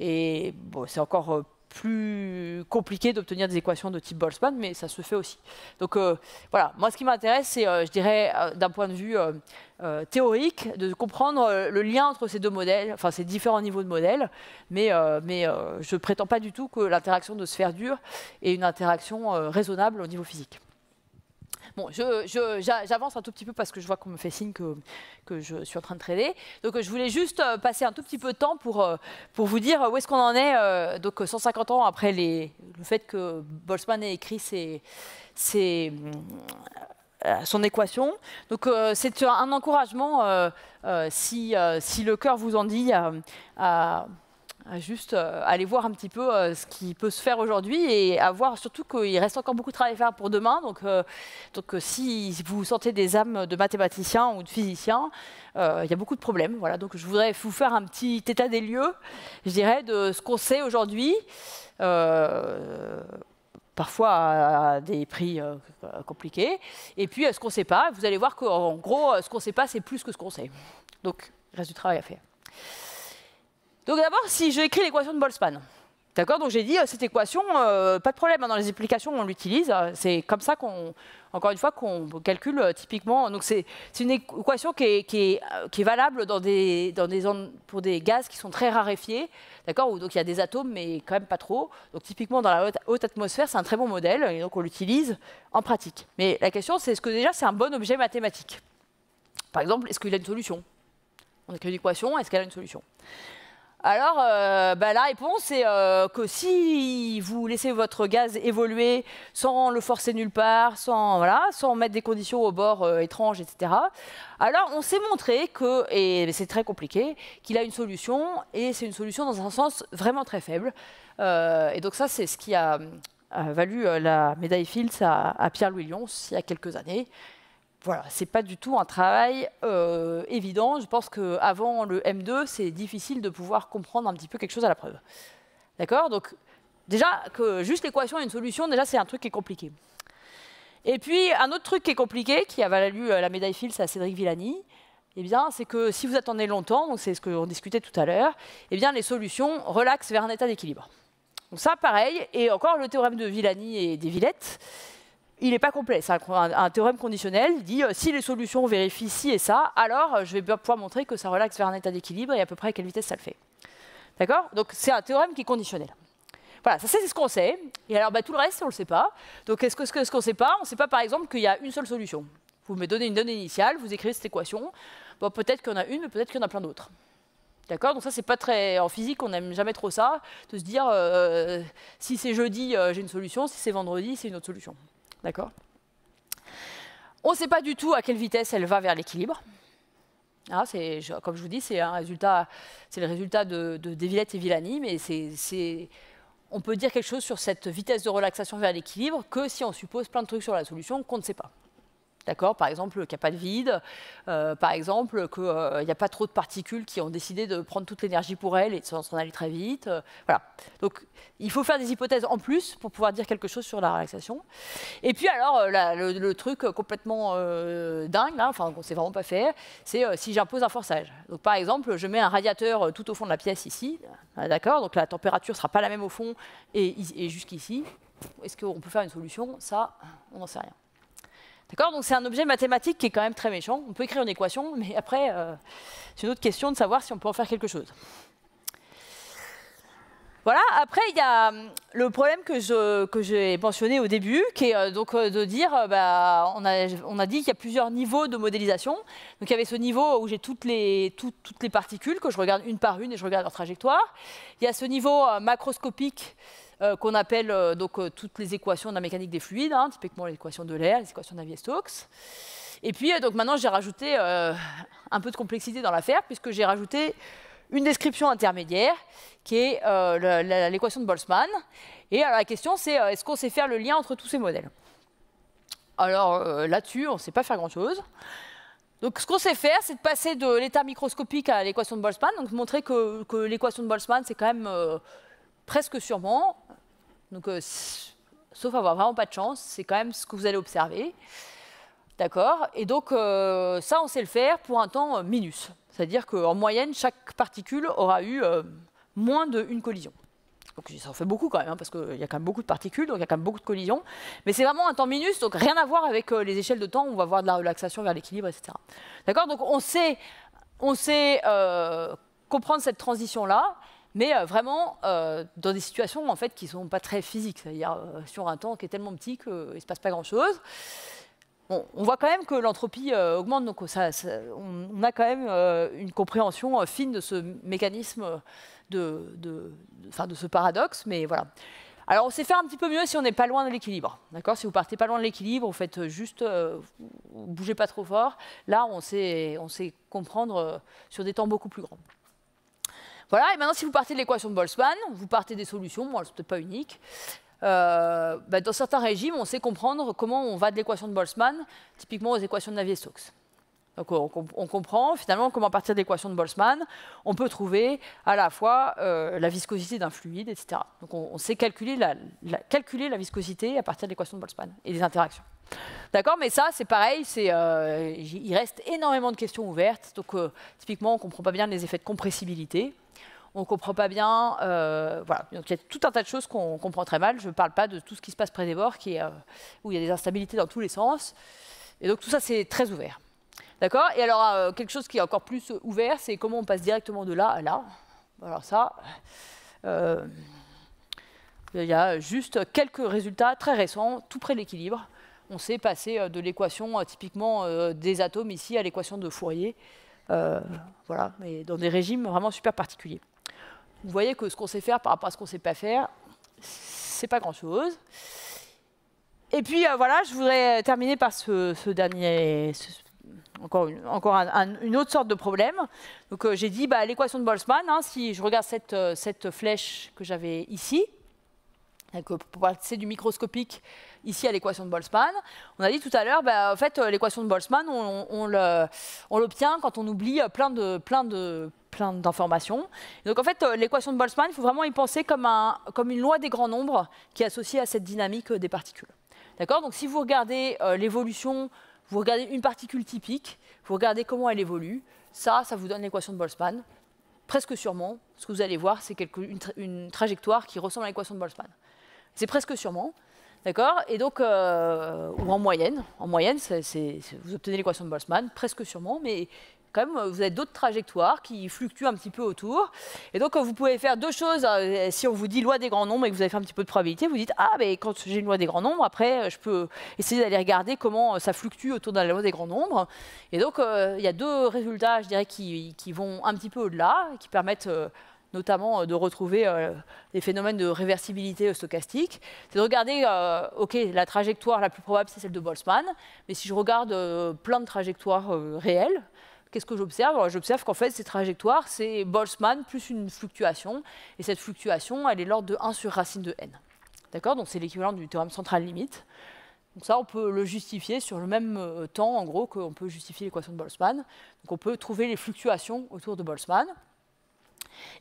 Et bon, c'est encore plus compliqué d'obtenir des équations de type Boltzmann, mais ça se fait aussi. Donc euh, voilà, moi ce qui m'intéresse, c'est, euh, je dirais, euh, d'un point de vue théorique, de comprendre le lien entre ces deux modèles, enfin ces différents niveaux de modèles, mais, mais je ne prétends pas du tout que l'interaction de sphère dure est une interaction raisonnable au niveau physique. Bon, j'avance je, un tout petit peu parce que je vois qu'on me fait signe que, que je suis en train de trader. Donc, je voulais juste euh, passer un tout petit peu de temps pour, euh, pour vous dire où est-ce qu'on en est. Euh, donc, 150 ans après les, le fait que Boltzmann ait écrit ses, ses son équation. Donc c'est un encouragement, si, si le cœur vous en dit, à juste euh, aller voir un petit peu euh, ce qui peut se faire aujourd'hui et avoir surtout qu'il reste encore beaucoup de travail à faire pour demain. Donc, euh, donc si vous sentez des âmes de mathématiciens ou de physiciens, il y a beaucoup de problèmes. Voilà, donc je voudrais vous faire un petit état des lieux, je dirais, de ce qu'on sait aujourd'hui. parfois à des prix compliqués. Et puis, ce qu'on ne sait pas, vous allez voir qu'en gros, ce qu'on ne sait pas, c'est plus que ce qu'on sait. Donc, il reste du travail à faire. Donc d'abord, si j'ai écrit l'équation de Boltzmann, D'accord Donc j'ai dit, euh, cette équation, euh, pas de problème, hein, dans les applications, on l'utilise. Hein, c'est comme ça qu'on, encore une fois, qu'on calcule euh, typiquement. Donc c'est une équation qui est, qui est, valable dans des, dans des, pour des gaz qui sont très raréfiés. D'accord Donc il y a des atomes, mais quand même pas trop. Donc typiquement, dans la haute, haute atmosphère, c'est un très bon modèle, et donc on l'utilise en pratique. Mais la question, c'est est-ce que déjà c'est un bon objet mathématique Par exemple, est-ce qu'il a une solution On écrit une équation, est-ce qu'elle a une solution alors, euh, bah, la réponse c'est euh, que si vous laissez votre gaz évoluer sans le forcer nulle part, sans, voilà, sans mettre des conditions au bord euh, étranges, etc., alors on s'est montré que, et c'est très compliqué, qu'il a une solution, et c'est une solution dans un sens vraiment très faible. et donc ça, c'est ce qui a, valu la médaille Fields à, Pierre-Louis Lyon il y a quelques années voilà, c'est pas du tout un travail euh, évident. Je pense qu'avant le M2, c'est difficile de pouvoir comprendre un petit peu quelque chose à la preuve. D'accord Donc, déjà, que juste l'équation et une solution, déjà, c'est un truc qui est compliqué. Et puis, un autre truc qui est compliqué, qui a valu euh, la médaille Fils à Cédric Villani, eh bien, c'est que si vous attendez longtemps, c'est ce qu'on discutait tout à l'heure, eh bien, les solutions relaxent vers un état d'équilibre. Donc ça, pareil, et encore le théorème de Villani et des Villettes, il n'est pas complet. C'est un, théorème conditionnel. dit euh, si les solutions vérifient ci et ça, alors euh, je vais pouvoir montrer que ça relaxe vers un état d'équilibre et à peu près à quelle vitesse ça le fait. D'accord Donc c'est un théorème qui est conditionnel. Voilà, ça c'est ce qu'on sait. Et alors bah, tout le reste, on ne le sait pas. Donc quest ce qu'on ne sait pas On ne sait pas par exemple qu'il y a une seule solution. Vous me donnez une donnée initiale, vous écrivez cette équation. peut-être qu'il y en a une, mais peut-être qu'il y en a plein d'autres. D'accord Donc ça, c'est pas très... En physique, on n'aime jamais trop ça, de se dire, euh, si c'est jeudi, j'ai une solution, si c'est vendredi, c'est une autre solution. D'accord On ne sait pas du tout à quelle vitesse elle va vers l'équilibre. Ah, comme je vous dis, c'est le résultat de, de Devillette et Villani, mais c'est, on peut dire quelque chose sur cette vitesse de relaxation vers l'équilibre que si on suppose plein de trucs sur la solution qu'on ne sait pas d'accord Par exemple, qu'il n'y a pas de vide, euh, par exemple, qu'il euh, n'y a pas trop de particules qui ont décidé de prendre toute l'énergie pour elles et de s'en aller très vite. Euh, voilà. Donc, il faut faire des hypothèses en plus pour pouvoir dire quelque chose sur la relaxation. Et puis alors, le, truc complètement dingue, enfin, qu'on ne sait vraiment pas faire, c'est si j'impose un forçage. Donc, par exemple, je mets un radiateur tout au fond de la pièce ici, ah, d'accord Donc, la température ne sera pas la même au fond et, et jusqu'ici. Est-ce qu'on peut faire une solution Ça, on n'en sait rien. D'accord Donc c'est un objet mathématique qui est quand même très méchant. On peut écrire une équation, mais après, euh, c'est une autre question de savoir si on peut en faire quelque chose. Voilà, après, il y a euh, le problème que, que j'ai mentionné au début, qui est euh, donc de dire, bah, on, a, on, a, dit qu'il y a plusieurs niveaux de modélisation. Donc il y avait ce niveau où j'ai toutes les, toutes les particules, que je regarde une par une et je regarde leur trajectoire. Il y a ce niveau macroscopique, euh, qu'on appelle euh, donc, euh, toutes les équations de la mécanique des fluides, hein, typiquement l'équation de l'air, les équations Navier-Stokes. Et puis donc maintenant j'ai rajouté un peu de complexité dans l'affaire puisque j'ai rajouté une description intermédiaire qui est l'équation de Boltzmann. Et alors, la question c'est est-ce qu'on sait faire le lien entre tous ces modèles Alors là-dessus on ne sait pas faire grand-chose. Donc, ce qu'on sait faire, c'est de passer de l'état microscopique à l'équation de Boltzmann, donc montrer que, l'équation de Boltzmann, c'est quand même presque sûrement donc, euh, sauf avoir vraiment pas de chance, c'est quand même ce que vous allez observer. D'accord Et donc, euh, ça, on sait le faire pour un temps euh, minus. C'est-à-dire qu'en moyenne, chaque particule aura eu moins d'une collision. Donc, ça en fait beaucoup quand même, hein, parce qu'il y a quand même beaucoup de particules, donc il y a quand même beaucoup de collisions. Mais c'est vraiment un temps minus, donc rien à voir avec les échelles de temps. Où on va voir de la relaxation vers l'équilibre, etc. D'accord Donc, on sait, on sait comprendre cette transition-là mais euh, vraiment euh, dans des situations en fait qui sont pas très physiques, c'est-à-dire euh, sur un temps qui est tellement petit qu'il ne se passe pas grand-chose. on voit quand même que l'entropie augmente, donc ça, on, a quand même une compréhension fine de ce mécanisme, de, ce paradoxe, mais voilà. Alors on sait faire un petit peu mieux si on n'est pas loin de l'équilibre. D'accord Si vous partez pas loin de l'équilibre, vous faites juste, bougez pas trop fort. Là, on sait, on sait comprendre sur des temps beaucoup plus grands. Voilà, et maintenant, si vous partez de l'équation de Boltzmann, vous partez des solutions, bon, elles sont peut-être pas uniques. Euh, bah, dans certains régimes, on sait comprendre comment on va de l'équation de Boltzmann, typiquement aux équations de Navier-Stokes. Donc on, comprend finalement comment, à partir de l'équation de Boltzmann, on peut trouver à la fois euh, la viscosité d'un fluide, etc. Donc on, sait calculer la, viscosité à partir de l'équation de Boltzmann et des interactions. D'accord, mais ça, c'est pareil, euh, il reste énormément de questions ouvertes. Donc, euh, typiquement, on ne comprend pas bien les effets de compressibilité. On ne comprend pas bien. voilà. Donc, il y a tout un tas de choses qu'on comprend très mal. Je ne parle pas de tout ce qui se passe près des bords, qui où il y a des instabilités dans tous les sens. Et donc, tout ça, c'est très ouvert. D'accord Et alors, euh, quelque chose qui est encore plus euh, ouvert, c'est comment on passe directement de là à là. Alors ça, euh, il y a juste quelques résultats très récents, tout près de l'équilibre. On s'est passé de l'équation typiquement des atomes ici à l'équation de Fourier. voilà, mais dans des régimes vraiment super particuliers. Vous voyez que ce qu'on sait faire par rapport à ce qu'on ne sait pas faire, c'est pas grand-chose. Et puis voilà, je voudrais terminer par ce, dernier, encore, une, encore une, autre sorte de problème. Donc euh, j'ai dit, bah, l'équation de Boltzmann, hein, si je regarde cette, euh, cette flèche que j'avais ici, c'est euh, du microscopique ici à l'équation de Boltzmann. On a dit tout à l'heure, bah, en fait, l'équation de Boltzmann, on, on l'obtient quand on oublie plein de, plein de plein d'informations. Donc en fait, l'équation de Boltzmann, il faut vraiment y penser comme, un, comme une loi des grands nombres qui est associée à cette dynamique des particules. D'accord Donc si vous regardez l'évolution vous regardez une particule typique, vous regardez comment elle évolue. Ça, ça vous donne l'équation de Boltzmann. Presque sûrement, ce que vous allez voir, c'est une, trajectoire qui ressemble à l'équation de Boltzmann. C'est presque sûrement. D'accord Et donc, euh, ou en moyenne, en moyenne, vous obtenez l'équation de Boltzmann, presque sûrement, mais quand même, vous avez d'autres trajectoires qui fluctuent un petit peu autour. Et donc, vous pouvez faire deux choses. Euh, si on vous dit loi des grands nombres et que vous avez fait un petit peu de probabilité, vous dites Ah, mais ben, quand j'ai une loi des grands nombres, après, euh, je peux essayer d'aller regarder comment euh, ça fluctue autour de la loi des grands nombres. Et donc, il y a deux résultats, je dirais, qui, vont un petit peu au-delà, qui permettent. notamment de retrouver des phénomènes de réversibilité stochastique, c'est de regarder, OK, la trajectoire la plus probable, c'est celle de Boltzmann, mais si je regarde plein de trajectoires réelles, qu'est-ce que j'observe J'observe qu'en fait, ces trajectoires, c'est Boltzmann plus une fluctuation. Et cette fluctuation, elle est l'ordre de 1 sur racine de n. D'accord Donc c'est l'équivalent du théorème central limite. Donc ça, on peut le justifier sur le même euh, temps, en gros, qu'on peut justifier l'équation de Boltzmann. Donc on peut trouver les fluctuations autour de Boltzmann.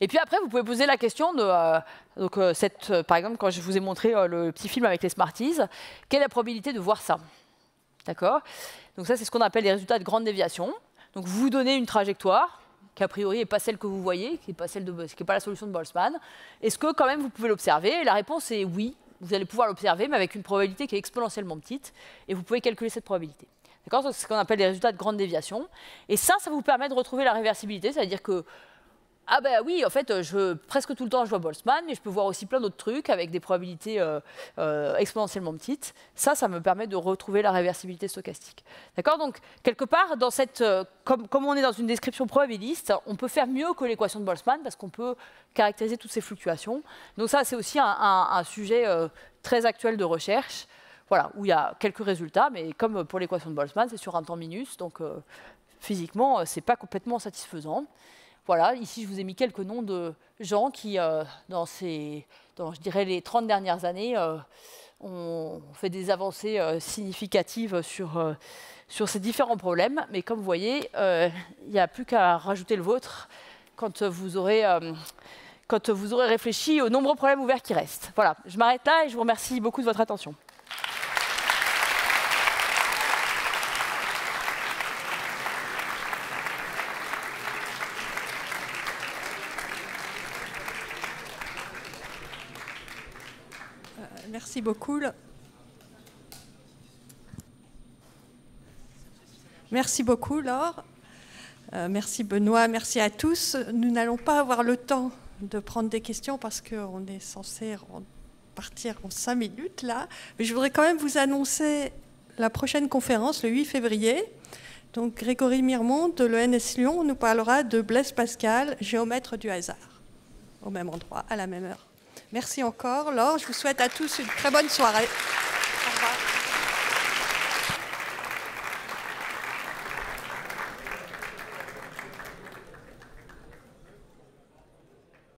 Et puis après, vous pouvez poser la question de, euh, donc, euh, cette, par exemple, quand je vous ai montré le petit film avec les Smarties, quelle est la probabilité de voir ça D'accord Donc ça, c'est ce qu'on appelle les résultats de grande déviation. Donc vous vous donnez une trajectoire qui a priori n'est pas celle que vous voyez, qui n'est pas, la solution de Boltzmann. Est-ce que quand même vous pouvez l'observer La réponse est oui, vous allez pouvoir l'observer, mais avec une probabilité qui est exponentiellement petite, et vous pouvez calculer cette probabilité. D'accord C'est ce qu'on appelle les résultats de grande déviation. Et ça, ça vous permet de retrouver la réversibilité, c'est-à-dire que ah ben oui, en fait, euh, je, presque tout le temps, je vois Boltzmann, mais je peux voir aussi plein d'autres trucs avec des probabilités euh, euh, exponentiellement petites. Ça, ça me permet de retrouver la réversibilité stochastique. D'accord Donc, quelque part, dans cette, comme, on est dans une description probabiliste, on peut faire mieux que l'équation de Boltzmann parce qu'on peut caractériser toutes ces fluctuations. Donc ça, c'est aussi un, sujet très actuel de recherche, voilà, où il y a quelques résultats, mais comme pour l'équation de Boltzmann, c'est sur un temps minus, donc physiquement, ce n'est pas complètement satisfaisant. Voilà, ici je vous ai mis quelques noms de gens qui, euh, dans, ces, dans je dirais, les 30 dernières années, euh, ont fait des avancées euh, significatives sur, sur ces différents problèmes. Mais comme vous voyez, il n'y a plus qu'à rajouter le vôtre quand vous aurez quand vous aurez réfléchi aux nombreux problèmes ouverts qui restent. Voilà, je m'arrête là et je vous remercie beaucoup de votre attention. Merci beaucoup. Merci beaucoup, Laure. Euh, merci, Benoît. Merci à tous. Nous n'allons pas avoir le temps de prendre des questions parce qu'on est censé partir en cinq minutes là. Mais je voudrais quand même vous annoncer la prochaine conférence le 8 février. Donc Grégory Mirmont de l'ENS Lyon nous parlera de Blaise Pascal, géomètre du hasard, au même endroit, à la même heure. Merci encore, Laure. Je vous souhaite à tous une très bonne soirée.